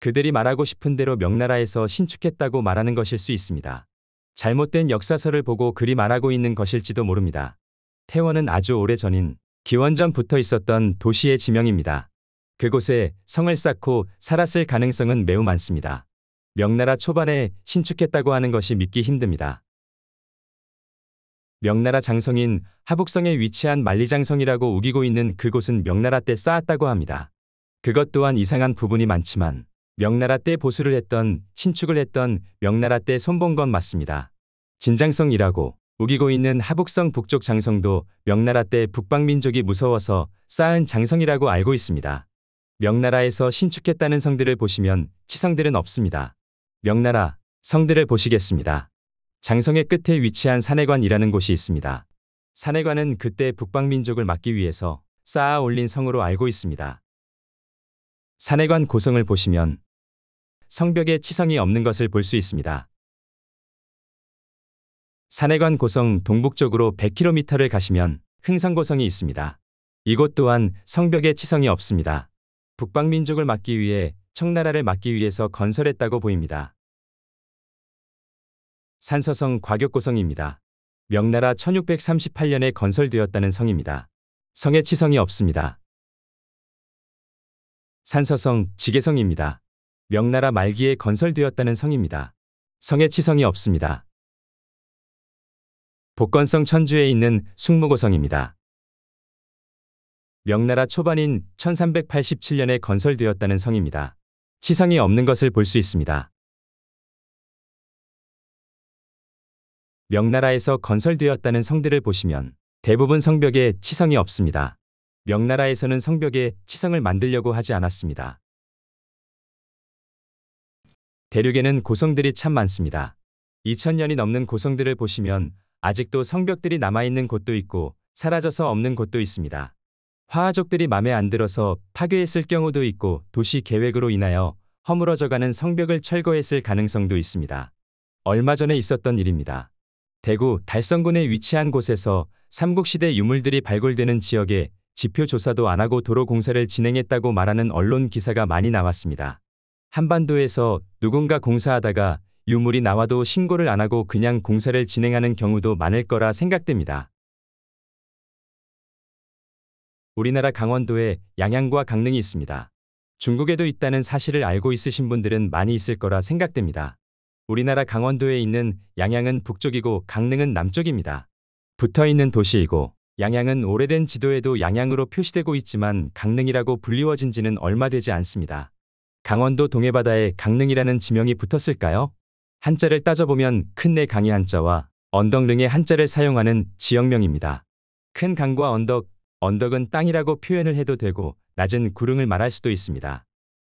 그들이 말하고 싶은 대로 명나라에서 신축했다고 말하는 것일 수 있습니다. 잘못된 역사서를 보고 그리 말하고 있는 것일지도 모릅니다. 태원은 아주 오래전인 기원전부터 있었던 도시의 지명입니다. 그곳에 성을 쌓고 살았을 가능성은 매우 많습니다. 명나라 초반에 신축했다고 하는 것이 믿기 힘듭니다. 명나라 장성인 하북성에 위치한 만리장성이라고 우기고 있는 그곳은 명나라 때 쌓았다고 합니다. 그것 또한 이상한 부분이 많지만 명나라 때 보수를 했던 신축을 했던 명나라 때 손본 건 맞습니다. 진장성이라고 우기고 있는 하북성 북쪽 장성도 명나라 때 북방민족이 무서워서 쌓은 장성이라고 알고 있습니다. 명나라에서 신축했다는 성들을 보시면 치성들은 없습니다. 명나라, 성들을 보시겠습니다. 장성의 끝에 위치한 산해관이라는 곳이 있습니다. 산해관은 그때 북방민족을 막기 위해서 쌓아 올린 성으로 알고 있습니다. 산해관 고성을 보시면 성벽에 치성이 없는 것을 볼 수 있습니다. 산해관 고성 동북쪽으로 100km를 가시면 흥성고성이 있습니다. 이곳 또한 성벽에 치성이 없습니다. 북방민족을 막기 위해 청나라를 막기 위해서 건설했다고 보입니다. 산서성 과격고성입니다. 명나라 1638년에 건설되었다는 성입니다. 성에 치성이 없습니다. 산서성 지계성입니다. 명나라 말기에 건설되었다는 성입니다. 성에 치성이 없습니다. 복건성 천주에 있는 숙무고성입니다. 명나라 초반인 1387년에 건설되었다는 성입니다. 치성이 없는 것을 볼 수 있습니다. 명나라에서 건설되었다는 성들을 보시면 대부분 성벽에 치성이 없습니다. 명나라에서는 성벽에 치성을 만들려고 하지 않았습니다. 대륙에는 고성들이 참 많습니다. 2000년이 넘는 고성들을 보시면 아직도 성벽들이 남아있는 곳도 있고 사라져서 없는 곳도 있습니다. 화하족들이 맘에 안 들어서 파괴했을 경우도 있고 도시 계획으로 인하여 허물어져가는 성벽을 철거했을 가능성도 있습니다. 얼마 전에 있었던 일입니다. 대구 달성군에 위치한 곳에서 삼국시대 유물들이 발굴되는 지역에 지표 조사도 안 하고 도로 공사를 진행했다고 말하는 언론 기사가 많이 나왔습니다. 한반도에서 누군가 공사하다가 유물이 나와도 신고를 안 하고 그냥 공사를 진행하는 경우도 많을 거라 생각됩니다. 우리나라 강원도에 양양과 강릉이 있습니다. 중국에도 있다는 사실을 알고 있으신 분들은 많이 있을 거라 생각됩니다. 우리나라 강원도에 있는 양양은 북쪽이고 강릉은 남쪽입니다. 붙어 있는 도시이고 양양은 오래된 지도에도 양양으로 표시되고 있지만 강릉이라고 불리워진 지는 얼마 되지 않습니다. 강원도 동해바다에 강릉이라는 지명이 붙었을까요? 한자를 따져보면 큰내 네 강의 한자와 언덕릉의 한자를 사용하는 지역명입니다. 큰 강과 언덕, 언덕은 땅이라고 표현을 해도 되고 낮은 구릉을 말할 수도 있습니다.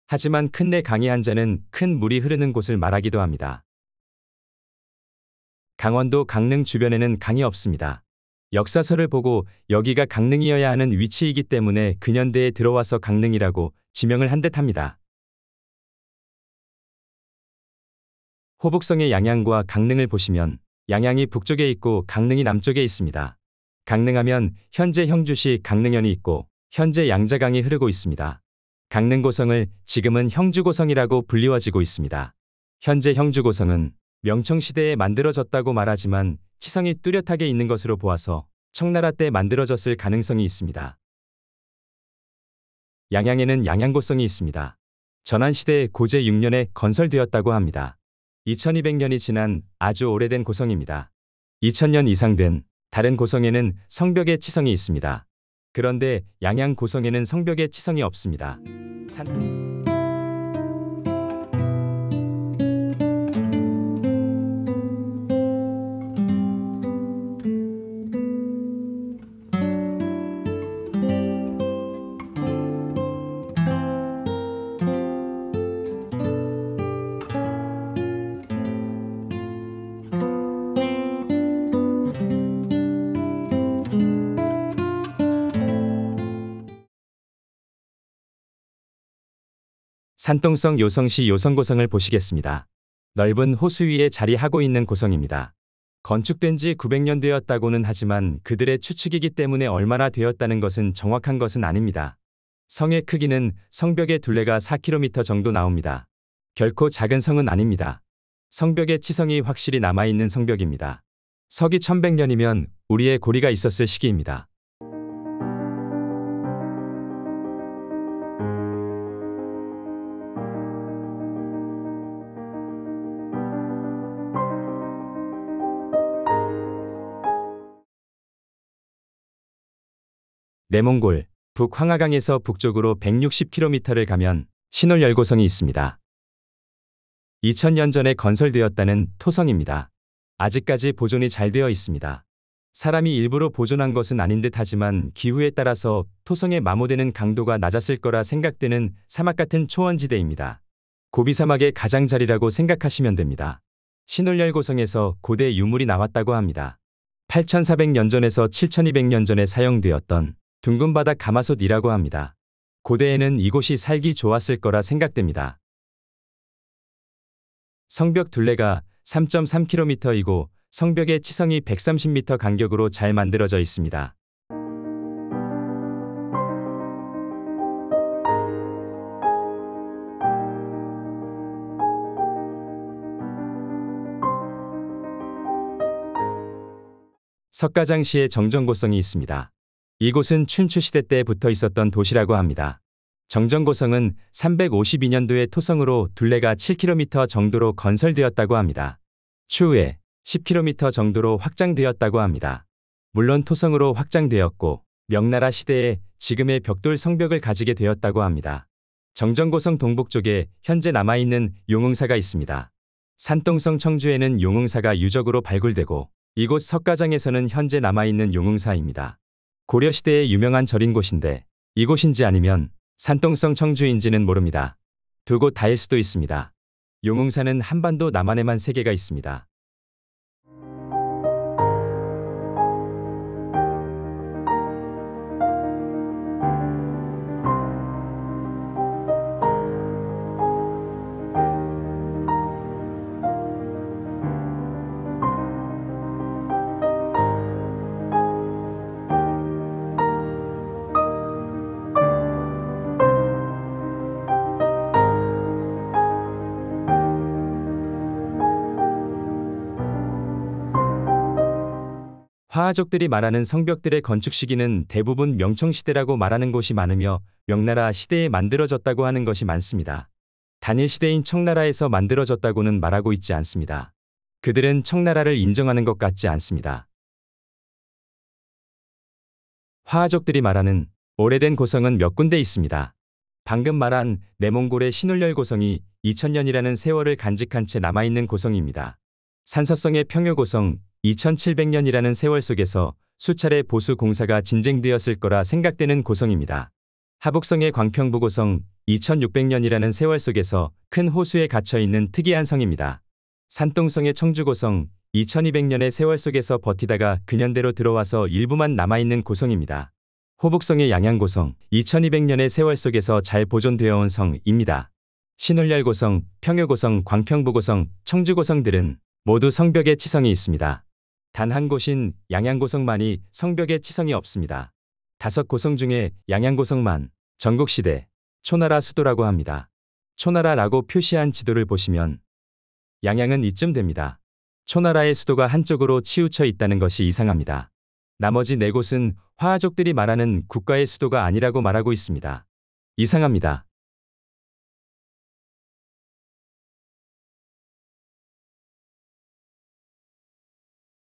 하지만 큰내 네 강의 한자는 큰 물이 흐르는 곳을 말하기도 합니다. 강원도 강릉 주변에는 강이 없습니다. 역사서를 보고 여기가 강릉이어야 하는 위치이기 때문에 근현대에 들어와서 강릉이라고 지명을 한 듯합니다. 호북성의 양양과 강릉을 보시면 양양이 북쪽에 있고 강릉이 남쪽에 있습니다. 강릉하면 현재 형주시 강릉현이 있고 현재 양자강이 흐르고 있습니다. 강릉고성을 지금은 형주고성이라고 불리워지고 있습니다. 현재 형주고성은 명청시대에 만들어졌다고 말하지만 치성이 뚜렷하게 있는 것으로 보아서 청나라 때 만들어졌을 가능성이 있습니다. 양양에는 양양고성이 있습니다. 전한시대 고제 6년에 건설되었다고 합니다. 2200년이 지난 아주 오래된 고성입니다. 2000년 이상 된 다른 고성에는 성벽의 치성이 있습니다. 그런데 양양 고성에는 성벽의 치성이 없습니다. 산... 산동성 요성시 요성고성을 보시겠습니다. 넓은 호수 위에 자리하고 있는 고성입니다. 건축된 지 900년 되었다고는 하지만 그들의 추측이기 때문에 얼마나 되었다는 것은 정확한 것은 아닙니다. 성의 크기는 성벽의 둘레가 4km 정도 나옵니다. 결코 작은 성은 아닙니다. 성벽의 치성이 확실히 남아있는 성벽입니다. 서기 1100년이면 우리의 고리가 있었을 시기입니다. 내몽골 북황하강에서 북쪽으로 160km를 가면 신월 열고성이 있습니다. 2000년 전에 건설되었다는 토성입니다. 아직까지 보존이 잘 되어 있습니다. 사람이 일부러 보존한 것은 아닌 듯 하지만 기후에 따라서 토성의 마모되는 강도가 낮았을 거라 생각되는 사막 같은 초원지대입니다. 고비사막의 가장자리라고 생각하시면 됩니다. 신월열 고성에서 고대 유물이 나왔다고 합니다. 8400년 전에서 7200년 전에 사용되었던 둥근바다 가마솥이라고 합니다. 고대에는 이곳이 살기 좋았을 거라 생각됩니다. 성벽 둘레가 3.3km이고 성벽의 치성이 130m 간격으로 잘 만들어져 있습니다. 석가장시의 정전고성이 있습니다. 이곳은 춘추시대 때 붙어 있었던 도시라고 합니다. 정전고성은 352년도에 토성으로 둘레가 7km 정도로 건설되었다고 합니다. 추후에 10km 정도로 확장되었다고 합니다. 물론 토성으로 확장되었고 명나라 시대에 지금의 벽돌 성벽을 가지게 되었다고 합니다. 정전고성 동북쪽에 현재 남아있는 용흥사가 있습니다. 산동성 청주에는 용흥사가 유적으로 발굴되고 이곳 석가장에서는 현재 남아있는 용흥사입니다. 고려시대의 유명한 절인 곳인데 이곳인지 아니면 산동성 청주인지는 모릅니다. 두 곳 다일 수도 있습니다. 용웅산은 한반도 남한에만 3개가 있습니다. 화하족들이 말하는 성벽들의 건축 시기는 대부분 명청시대라고 말하는 곳이 많으며 명나라 시대에 만들어졌다고 하는 것이 많습니다. 단일 시대인 청나라에서 만들어졌다고는 말하고 있지 않습니다. 그들은 청나라를 인정하는 것 같지 않습니다. 화하족들이 말하는 오래된 고성은 몇 군데 있습니다. 방금 말한 내몽골의 신울열 고성이 2000년이라는 세월을 간직한 채 남아있는 고성입니다. 산서성의 평효고성 2700년이라는 세월 속에서 수차례 보수 공사가 진쟁되었을 거라 생각되는 고성입니다. 하북성의 광평부 고성 2600년이라는 세월 속에서 큰 호수에 갇혀 있는 특이한 성입니다. 산동성의 청주고성 2200년의 세월 속에서 버티다가 근현대로 들어와서 일부만 남아있는 고성입니다. 호북성의 양양고성 2200년의 세월 속에서 잘 보존되어 온 성입니다. 신월열고성, 평효고성, 광평부고성, 청주고성들은 모두 성벽의 치성이 있습니다. 단 한 곳인 양양고성만이 성벽의 치성이 없습니다. 다섯 고성 중에 양양고성만 전국시대 초나라 수도라고 합니다. 초나라라고 표시한 지도를 보시면 양양은 이쯤 됩니다. 초나라의 수도가 한쪽으로 치우쳐 있다는 것이 이상합니다. 나머지 네 곳은 화하족들이 말하는 국가의 수도가 아니라고 말하고 있습니다. 이상합니다.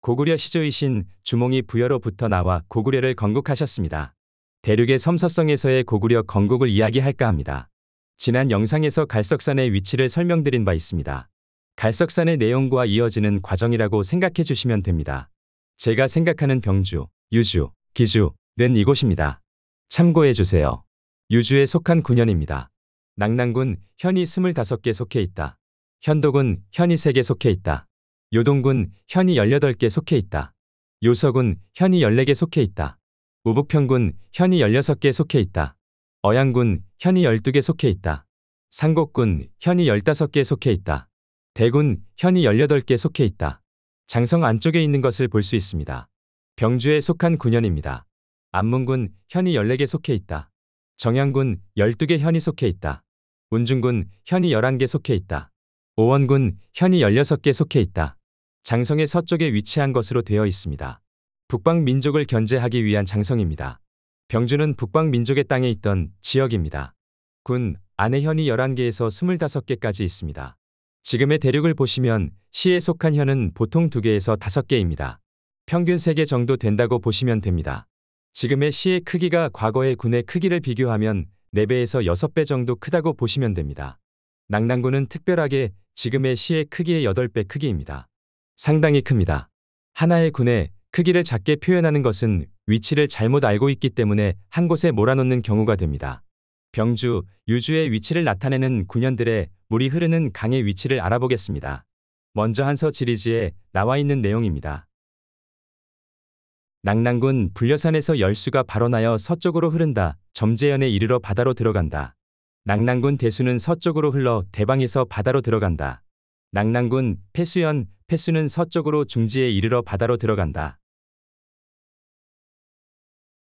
고구려 시조이신 주몽이 부여로부터 나와 고구려를 건국하셨습니다. 대륙의 섬서성에서의 고구려 건국을 이야기할까 합니다. 지난 영상에서 갈석산의 위치를 설명드린 바 있습니다. 갈석산의 내용과 이어지는 과정이라고 생각해 주시면 됩니다. 제가 생각하는 병주, 유주, 기주는 이곳입니다. 참고해 주세요. 유주에 속한 군현입니다. 낙랑군 현이 25개 속해 있다. 현독은 현이 3개 속해 있다. 요동군 현이 18개 속해 있다. 요서군 현이 14개 속해 있다. 우북평군 현이 16개 속해 있다. 어양군 현이 12개 속해 있다. 상곡군 현이 15개 속해 있다. 대군 현이 18개 속해 있다. 장성 안쪽에 있는 것을 볼 수 있습니다. 병주에 속한 군현입니다. 안문군 현이 14개 속해 있다. 정양군 12개 현이 속해 있다. 운중군 현이 11개 속해 있다. 오원군 현이 16개 속해 있다. 장성의 서쪽에 위치한 것으로 되어 있습니다. 북방 민족을 견제하기 위한 장성입니다. 병주는 북방 민족의 땅에 있던 지역입니다. 군, 안에 현이 11개에서 25개까지 있습니다. 지금의 대륙을 보시면 시에 속한 현은 보통 2개에서 5개입니다. 평균 3개 정도 된다고 보시면 됩니다. 지금의 시의 크기가 과거의 군의 크기를 비교하면 4배에서 6배 정도 크다고 보시면 됩니다. 낙랑군은 특별하게 지금의 시의 크기의 8배 크기입니다. 상당히 큽니다. 하나의 군에 크기를 작게 표현하는 것은 위치를 잘못 알고 있기 때문에 한 곳에 몰아놓는 경우가 됩니다. 병주, 유주의 위치를 나타내는 군현들의 물이 흐르는 강의 위치를 알아보겠습니다. 먼저 한서 지리지에 나와 있는 내용입니다. 낙랑군 불려산에서 열수가 발원하여 서쪽으로 흐른다. 점재현에 이르러 바다로 들어간다. 낙랑군 대수는 서쪽으로 흘러 대방에서 바다로 들어간다. 낙랑군 폐수연 패스는 서쪽으로 중지에 이르러 바다로 들어간다.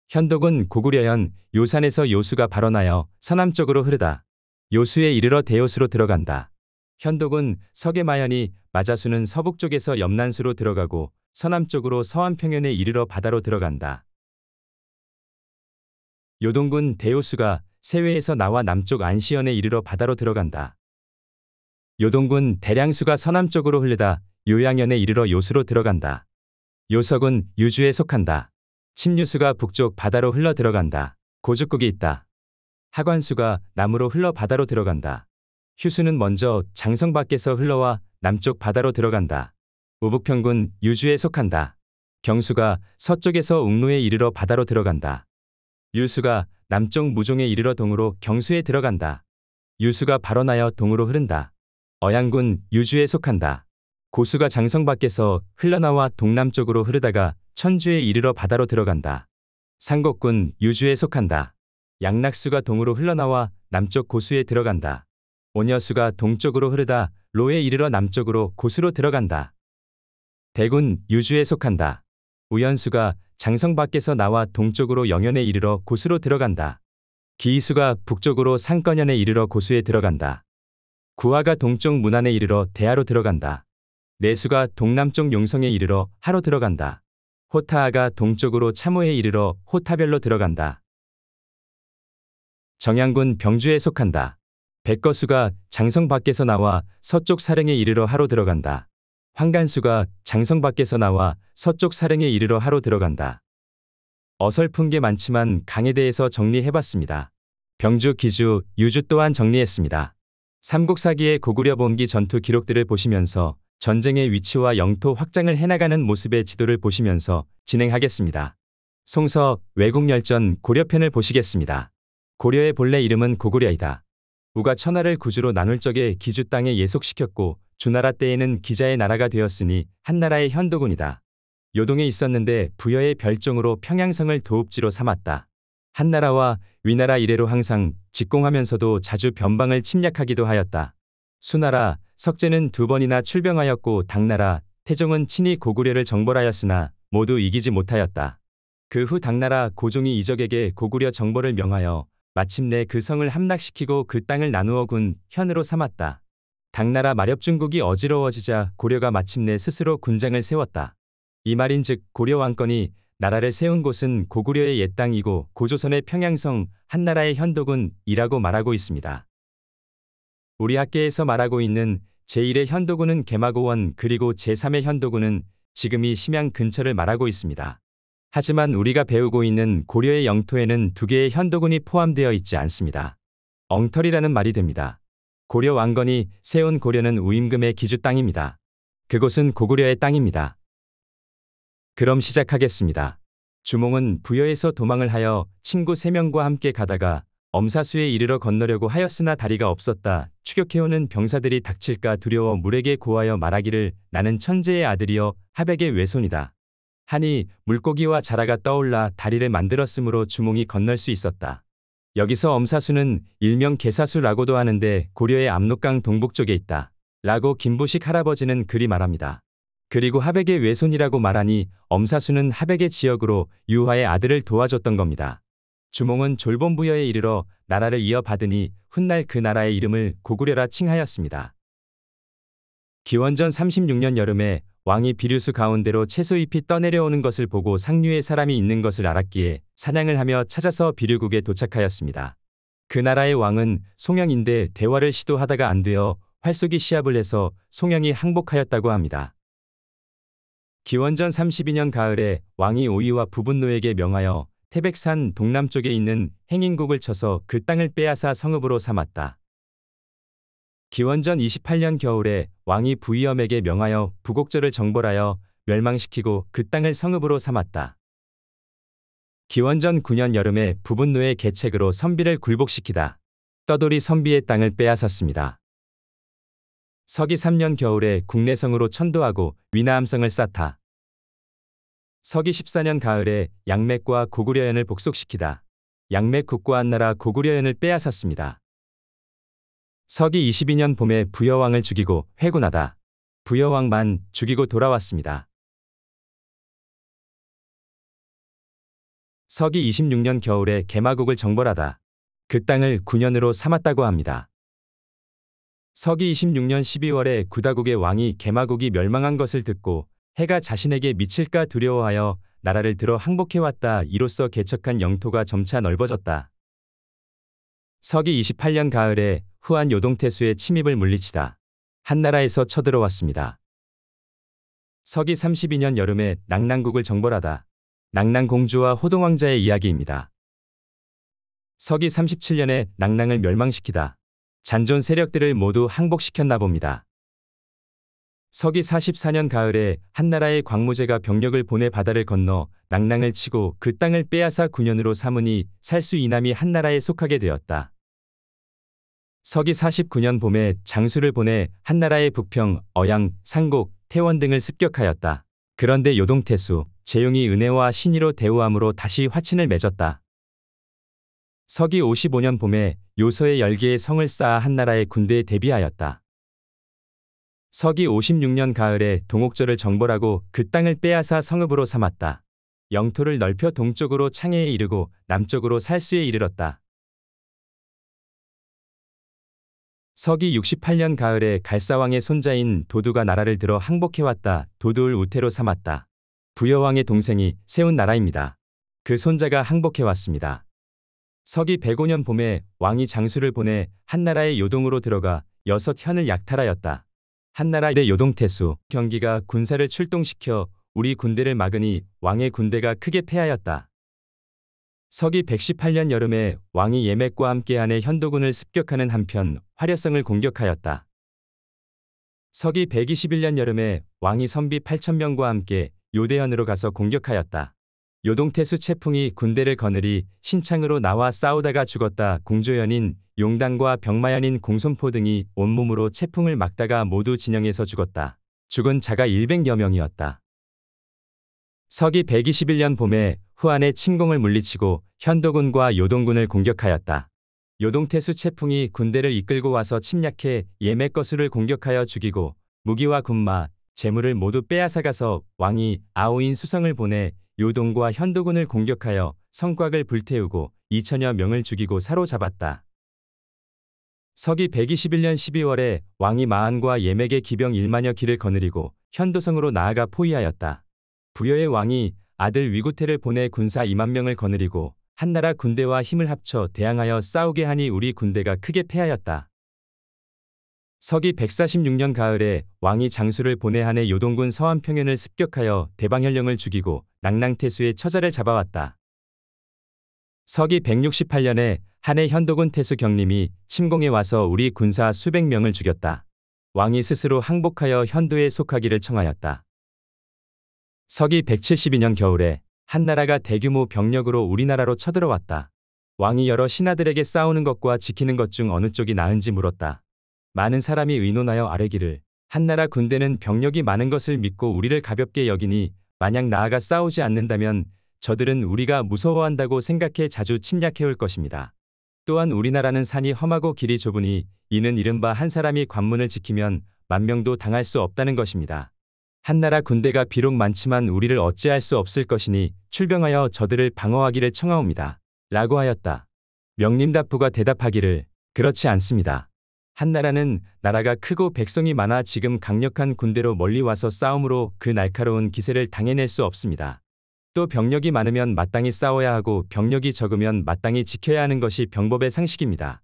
현덕은 고구려현 요산에서 요수가 발원하여 서남쪽으로 흐르다. 요수에 이르러 대요수로 들어간다. 현덕은 서계마현이 마자수는 서북쪽에서 염난수로 들어가고 서남쪽으로 서안평현에 이르러 바다로 들어간다. 요동군 대요수가 세외에서 나와 남쪽 안시현에 이르러 바다로 들어간다. 요동군 대량수가 서남쪽으로 흐르다 요양연에 이르러 요수로 들어간다. 요석은 유주에 속한다. 침류수가 북쪽 바다로 흘러 들어간다. 고죽국이 있다. 하관수가 남으로 흘러 바다로 들어간다. 휴수는 먼저 장성 밖에서 흘러와 남쪽 바다로 들어간다. 우북평군 유주에 속한다. 경수가 서쪽에서 웅로에 이르러 바다로 들어간다. 유수가 남쪽 무종에 이르러 동으로 경수에 들어간다. 유수가 발원하여 동으로 흐른다. 어양군 유주에 속한다. 고수가 장성 밖에서 흘러나와 동남쪽으로 흐르다가 천주에 이르러 바다로 들어간다. 상곡군 유주에 속한다. 양낙수가 동으로 흘러나와 남쪽 고수에 들어간다. 온여수가 동쪽으로 흐르다 로에 이르러 남쪽으로 고수로 들어간다. 대군 유주에 속한다. 우연수가 장성 밖에서 나와 동쪽으로 영연에 이르러 고수로 들어간다. 기이수가 북쪽으로 상건현에 이르러 고수에 들어간다. 구화가 동쪽 문안에 이르러 대하로 들어간다. 내수가 동남쪽 용성에 이르러 하로 들어간다. 호타아가 동쪽으로 참호에 이르러 호타별로 들어간다. 정양군 병주에 속한다. 백거수가 장성 밖에서 나와 서쪽 사령에 이르러 하로 들어간다. 황간수가 장성 밖에서 나와 서쪽 사령에 이르러 하로 들어간다. 어설픈 게 많지만 강에 대해서 정리해봤습니다. 병주, 기주, 유주 또한 정리했습니다. 삼국사기의 고구려 본기 전투 기록들을 보시면서 전쟁의 위치와 영토 확장을 해나가는 모습의 지도를 보시면서 진행하겠습니다. 송서 외국열전 고려편을 보시겠습니다. 고려의 본래 이름은 고구려이다. 우가 천하를 구주로 나눌 적에 기주 땅에 예속시켰고 주나라 때에는 기자의 나라가 되었으니 한나라의 현도군이다. 요동에 있었는데 부여의 별종으로 평양성을 도읍지로 삼았다. 한나라와 위나라 이래로 항상 직공하면서도 자주 변방을 침략하기도 하였다. 수나라, 석재는두 번이나 출병하였고 당나라, 태종은 친히 고구려를 정벌하였으나 모두 이기지 못하였다. 그 후 당나라 고종이 이적에게 고구려 정벌을 명하여 마침내 그 성을 함락시키고 그 땅을 나누어 군 현으로 삼았다. 당나라 마렵중국이 어지러워지자 고려가 마침내 스스로 군장을 세웠다. 이 말인즉 고려 왕건이 나라를 세운 곳은 고구려의 옛 땅이고 고조선의 평양성 한나라의 현도군이라고 말하고 있습니다. 우리 학계에서 말하고 있는 제1의 현도군은 개마고원 그리고 제3의 현도군은 지금이 심양 근처를 말하고 있습니다. 하지만 우리가 배우고 있는 고려의 영토에는 두 개의 현도군이 포함되어 있지 않습니다. 엉터리라는 말이 됩니다. 고려 왕건이 세운 고려는 우임금의 기주 땅입니다. 그곳은 고구려의 땅입니다. 그럼 시작하겠습니다. 주몽은 부여에서 도망을 하여 친구 3명과 함께 가다가 엄사수에 이르러 건너려고 하였으나 다리가 없었다. 추격해오는 병사들이 닥칠까 두려워 물에게 고하여 말하기를 나는 천재의 아들이여 하백의 외손이다. 하니 물고기와 자라가 떠올라 다리를 만들었으므로 주몽이 건널 수 있었다. 여기서 엄사수는 일명 개사수라고도 하는데 고려의 압록강 동북쪽에 있다. 라고 김부식 할아버지는 그리 말합니다. 그리고 하백의 외손이라고 말하니 엄사수는 하백의 지역으로 유화의 아들을 도와줬던 겁니다. 주몽은 졸본부여에 이르러 나라를 이어받으니 훗날 그 나라의 이름을 고구려라 칭하였습니다. 기원전 36년 여름에 왕이 비류수 가운데로 채소잎이 떠내려오는 것을 보고 상류에 사람이 있는 것을 알았기에 사냥을 하며 찾아서 비류국에 도착하였습니다. 그 나라의 왕은 송영인데 대화를 시도하다가 안 되어 활쏘기 시합을 해서 송영이 항복하였다고 합니다. 기원전 32년 가을에 왕이 오이와 부분노에게 명하여 태백산 동남쪽에 있는 행인국을 쳐서 그 땅을 빼앗아 성읍으로 삼았다. 기원전 28년 겨울에 왕이 부이염에게 명하여 부곡절을 정벌하여 멸망시키고 그 땅을 성읍으로 삼았다. 기원전 9년 여름에 부분노의 계책으로 선비를 굴복시키다. 떠돌이 선비의 땅을 빼앗았습니다. 서기 3년 겨울에 국내성으로 천도하고 위나암성을 쌓다. 서기 14년 가을에 양맥과 고구려연을 복속시키다. 양맥 국고한나라 고구려연을 빼앗았습니다. 서기 22년 봄에 부여왕을 죽이고 회군하다. 부여왕만 죽이고 돌아왔습니다. 서기 26년 겨울에 개마국을 정벌하다. 그 땅을 9년으로 삼았다고 합니다. 서기 26년 12월에 구다국의 왕이 개마국이 멸망한 것을 듣고 해가 자신에게 미칠까 두려워하여 나라를 들어 항복해왔다. 이로써 개척한 영토가 점차 넓어졌다. 서기 28년 가을에 후한 요동태수의 침입을 물리치다. 한나라에서 쳐들어왔습니다. 서기 32년 여름에 낙랑국을 정벌하다. 낙랑공주와 호동왕자의 이야기입니다. 서기 37년에 낙랑을 멸망시키다. 잔존 세력들을 모두 항복시켰나 봅니다. 서기 44년 가을에 한나라의 광무제가 병력을 보내 바다를 건너 낭랑을 치고 그 땅을 빼앗아 9년으로 삼으니 살수 이남이 한나라에 속하게 되었다. 서기 49년 봄에 장수를 보내 한나라의 북평, 어양, 상곡, 태원 등을 습격하였다. 그런데 요동태수, 재용이 은혜와 신의로 대우함으로 다시 화친을 맺었다. 서기 55년 봄에 요서의 열기에 성을 쌓아 한나라의 군대에 대비하였다. 서기 56년 가을에 동옥절을 정벌하고 그 땅을 빼앗아 성읍으로 삼았다. 영토를 넓혀 동쪽으로 창해에 이르고 남쪽으로 살수에 이르렀다. 서기 68년 가을에 갈사왕의 손자인 도두가 나라를 들어 항복해왔다. 도두를 우태로 삼았다. 부여왕의 동생이 세운 나라입니다. 그 손자가 항복해왔습니다. 서기 105년 봄에 왕이 장수를 보내 한나라의 요동으로 들어가 여섯 현을 약탈하였다. 한나라 대 요동태수 경기가 군사를 출동시켜 우리 군대를 막으니 왕의 군대가 크게 패하였다. 서기 118년 여름에 왕이 예맥과 함께한해 현도군을 습격하는 한편 화려성을 공격하였다. 서기 121년 여름에 왕이 선비 8천명과 함께 요대현으로 가서 공격하였다. 요동태수 채풍이 군대를 거느리 신창으로 나와 싸우다가 죽었다 공조현인 용당과 병마연인 공손포 등이 온몸으로 체풍을 막다가 모두 진영에서 죽었다. 죽은 자가 100여 명이었다. 서기 121년 봄에 후안의 침공을 물리치고 현도군과 요동군을 공격하였다. 요동태수 체풍이 군대를 이끌고 와서 침략해 예매 거수를 공격하여 죽이고 무기와 군마, 재물을 모두 빼앗아가서 왕이 아오인 수성을 보내 요동과 현도군을 공격하여 성곽을 불태우고 2천여 명을 죽이고 사로잡았다. 서기 121년 12월에 왕이 마한과 예맥의 기병 1만여 키를 거느리고 현도성으로 나아가 포위하였다. 부여의 왕이 아들 위구태를 보내 군사 2만 명을 거느리고 한나라 군대와 힘을 합쳐 대항하여 싸우게 하니 우리 군대가 크게 패하였다. 서기 146년 가을에 왕이 장수를 보내 한해 요동군 서한평현을 습격하여 대방현령을 죽이고 낙랑태수의 처자를 잡아왔다. 서기 168년에 한해 현도군 태수 경림이 침공에 와서 우리 군사 수백 명을 죽였다. 왕이 스스로 항복하여 현도에 속하기를 청하였다. 서기 172년 겨울에 한나라가 대규모 병력으로 우리나라로 쳐들어왔다. 왕이 여러 신하들에게 싸우는 것과 지키는 것 중 어느 쪽이 나은지 물었다. 많은 사람이 의논하여 아뢰기를 한나라 군대는 병력이 많은 것을 믿고 우리를 가볍게 여기니 만약 나아가 싸우지 않는다면 저들은 우리가 무서워한다고 생각해 자주 침략해올 것입니다. 또한 우리나라는 산이 험하고 길이 좁으니 이는 이른바 한 사람이 관문을 지키면 만 명도 당할 수 없다는 것입니다. 한나라 군대가 비록 많지만 우리를 어찌할 수 없을 것이니 출병하여 저들을 방어하기를 청하옵니다. 라고 하였다. 명림답부가 대답하기를 그렇지 않습니다. 한나라는 나라가 크고 백성이 많아 지금 강력한 군대로 멀리 와서 싸움으로 그 날카로운 기세를 당해낼 수 없습니다. 또 병력이 많으면 마땅히 싸워야 하고 병력이 적으면 마땅히 지켜야 하는 것이 병법의 상식입니다.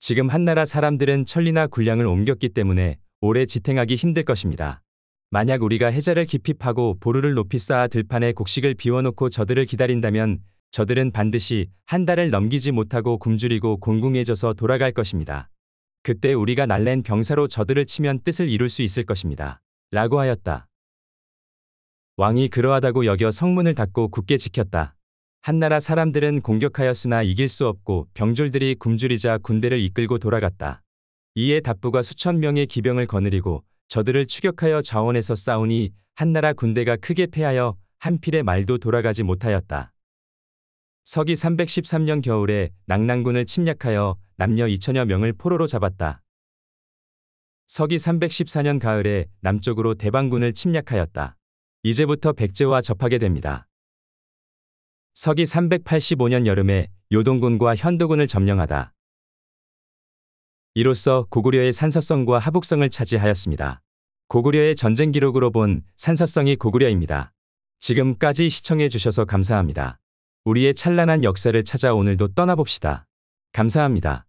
지금 한나라 사람들은 천리나 군량을 옮겼기 때문에 오래 지탱하기 힘들 것입니다. 만약 우리가 해자를 깊이 파고 보루를 높이 쌓아 들판에 곡식을 비워놓고 저들을 기다린다면 저들은 반드시 한 달을 넘기지 못하고 굶주리고 공궁해져서 돌아갈 것입니다. 그때 우리가 날랜 병사로 저들을 치면 뜻을 이룰 수 있을 것입니다. 라고 하였다. 왕이 그러하다고 여겨 성문을 닫고 굳게 지켰다. 한나라 사람들은 공격하였으나 이길 수 없고 병졸들이 굶주리자 군대를 이끌고 돌아갔다. 이에 답부가 수천 명의 기병을 거느리고 저들을 추격하여 자원에서 싸우니 한나라 군대가 크게 패하여 한 필의 말도 돌아가지 못하였다. 서기 313년 겨울에 낙랑군을 침략하여 남녀 2천여 명을 포로로 잡았다. 서기 314년 가을에 남쪽으로 대방군을 침략하였다. 이제부터 백제와 접하게 됩니다. 서기 385년 여름에 요동군과 현도군을 점령하다. 이로써 고구려의 산서성과 하북성을 차지하였습니다. 고구려의 전쟁 기록으로 본 산서성이 고구려입니다. 지금까지 시청해 주셔서 감사합니다. 우리의 찬란한 역사를 찾아 오늘도 떠나봅시다. 감사합니다.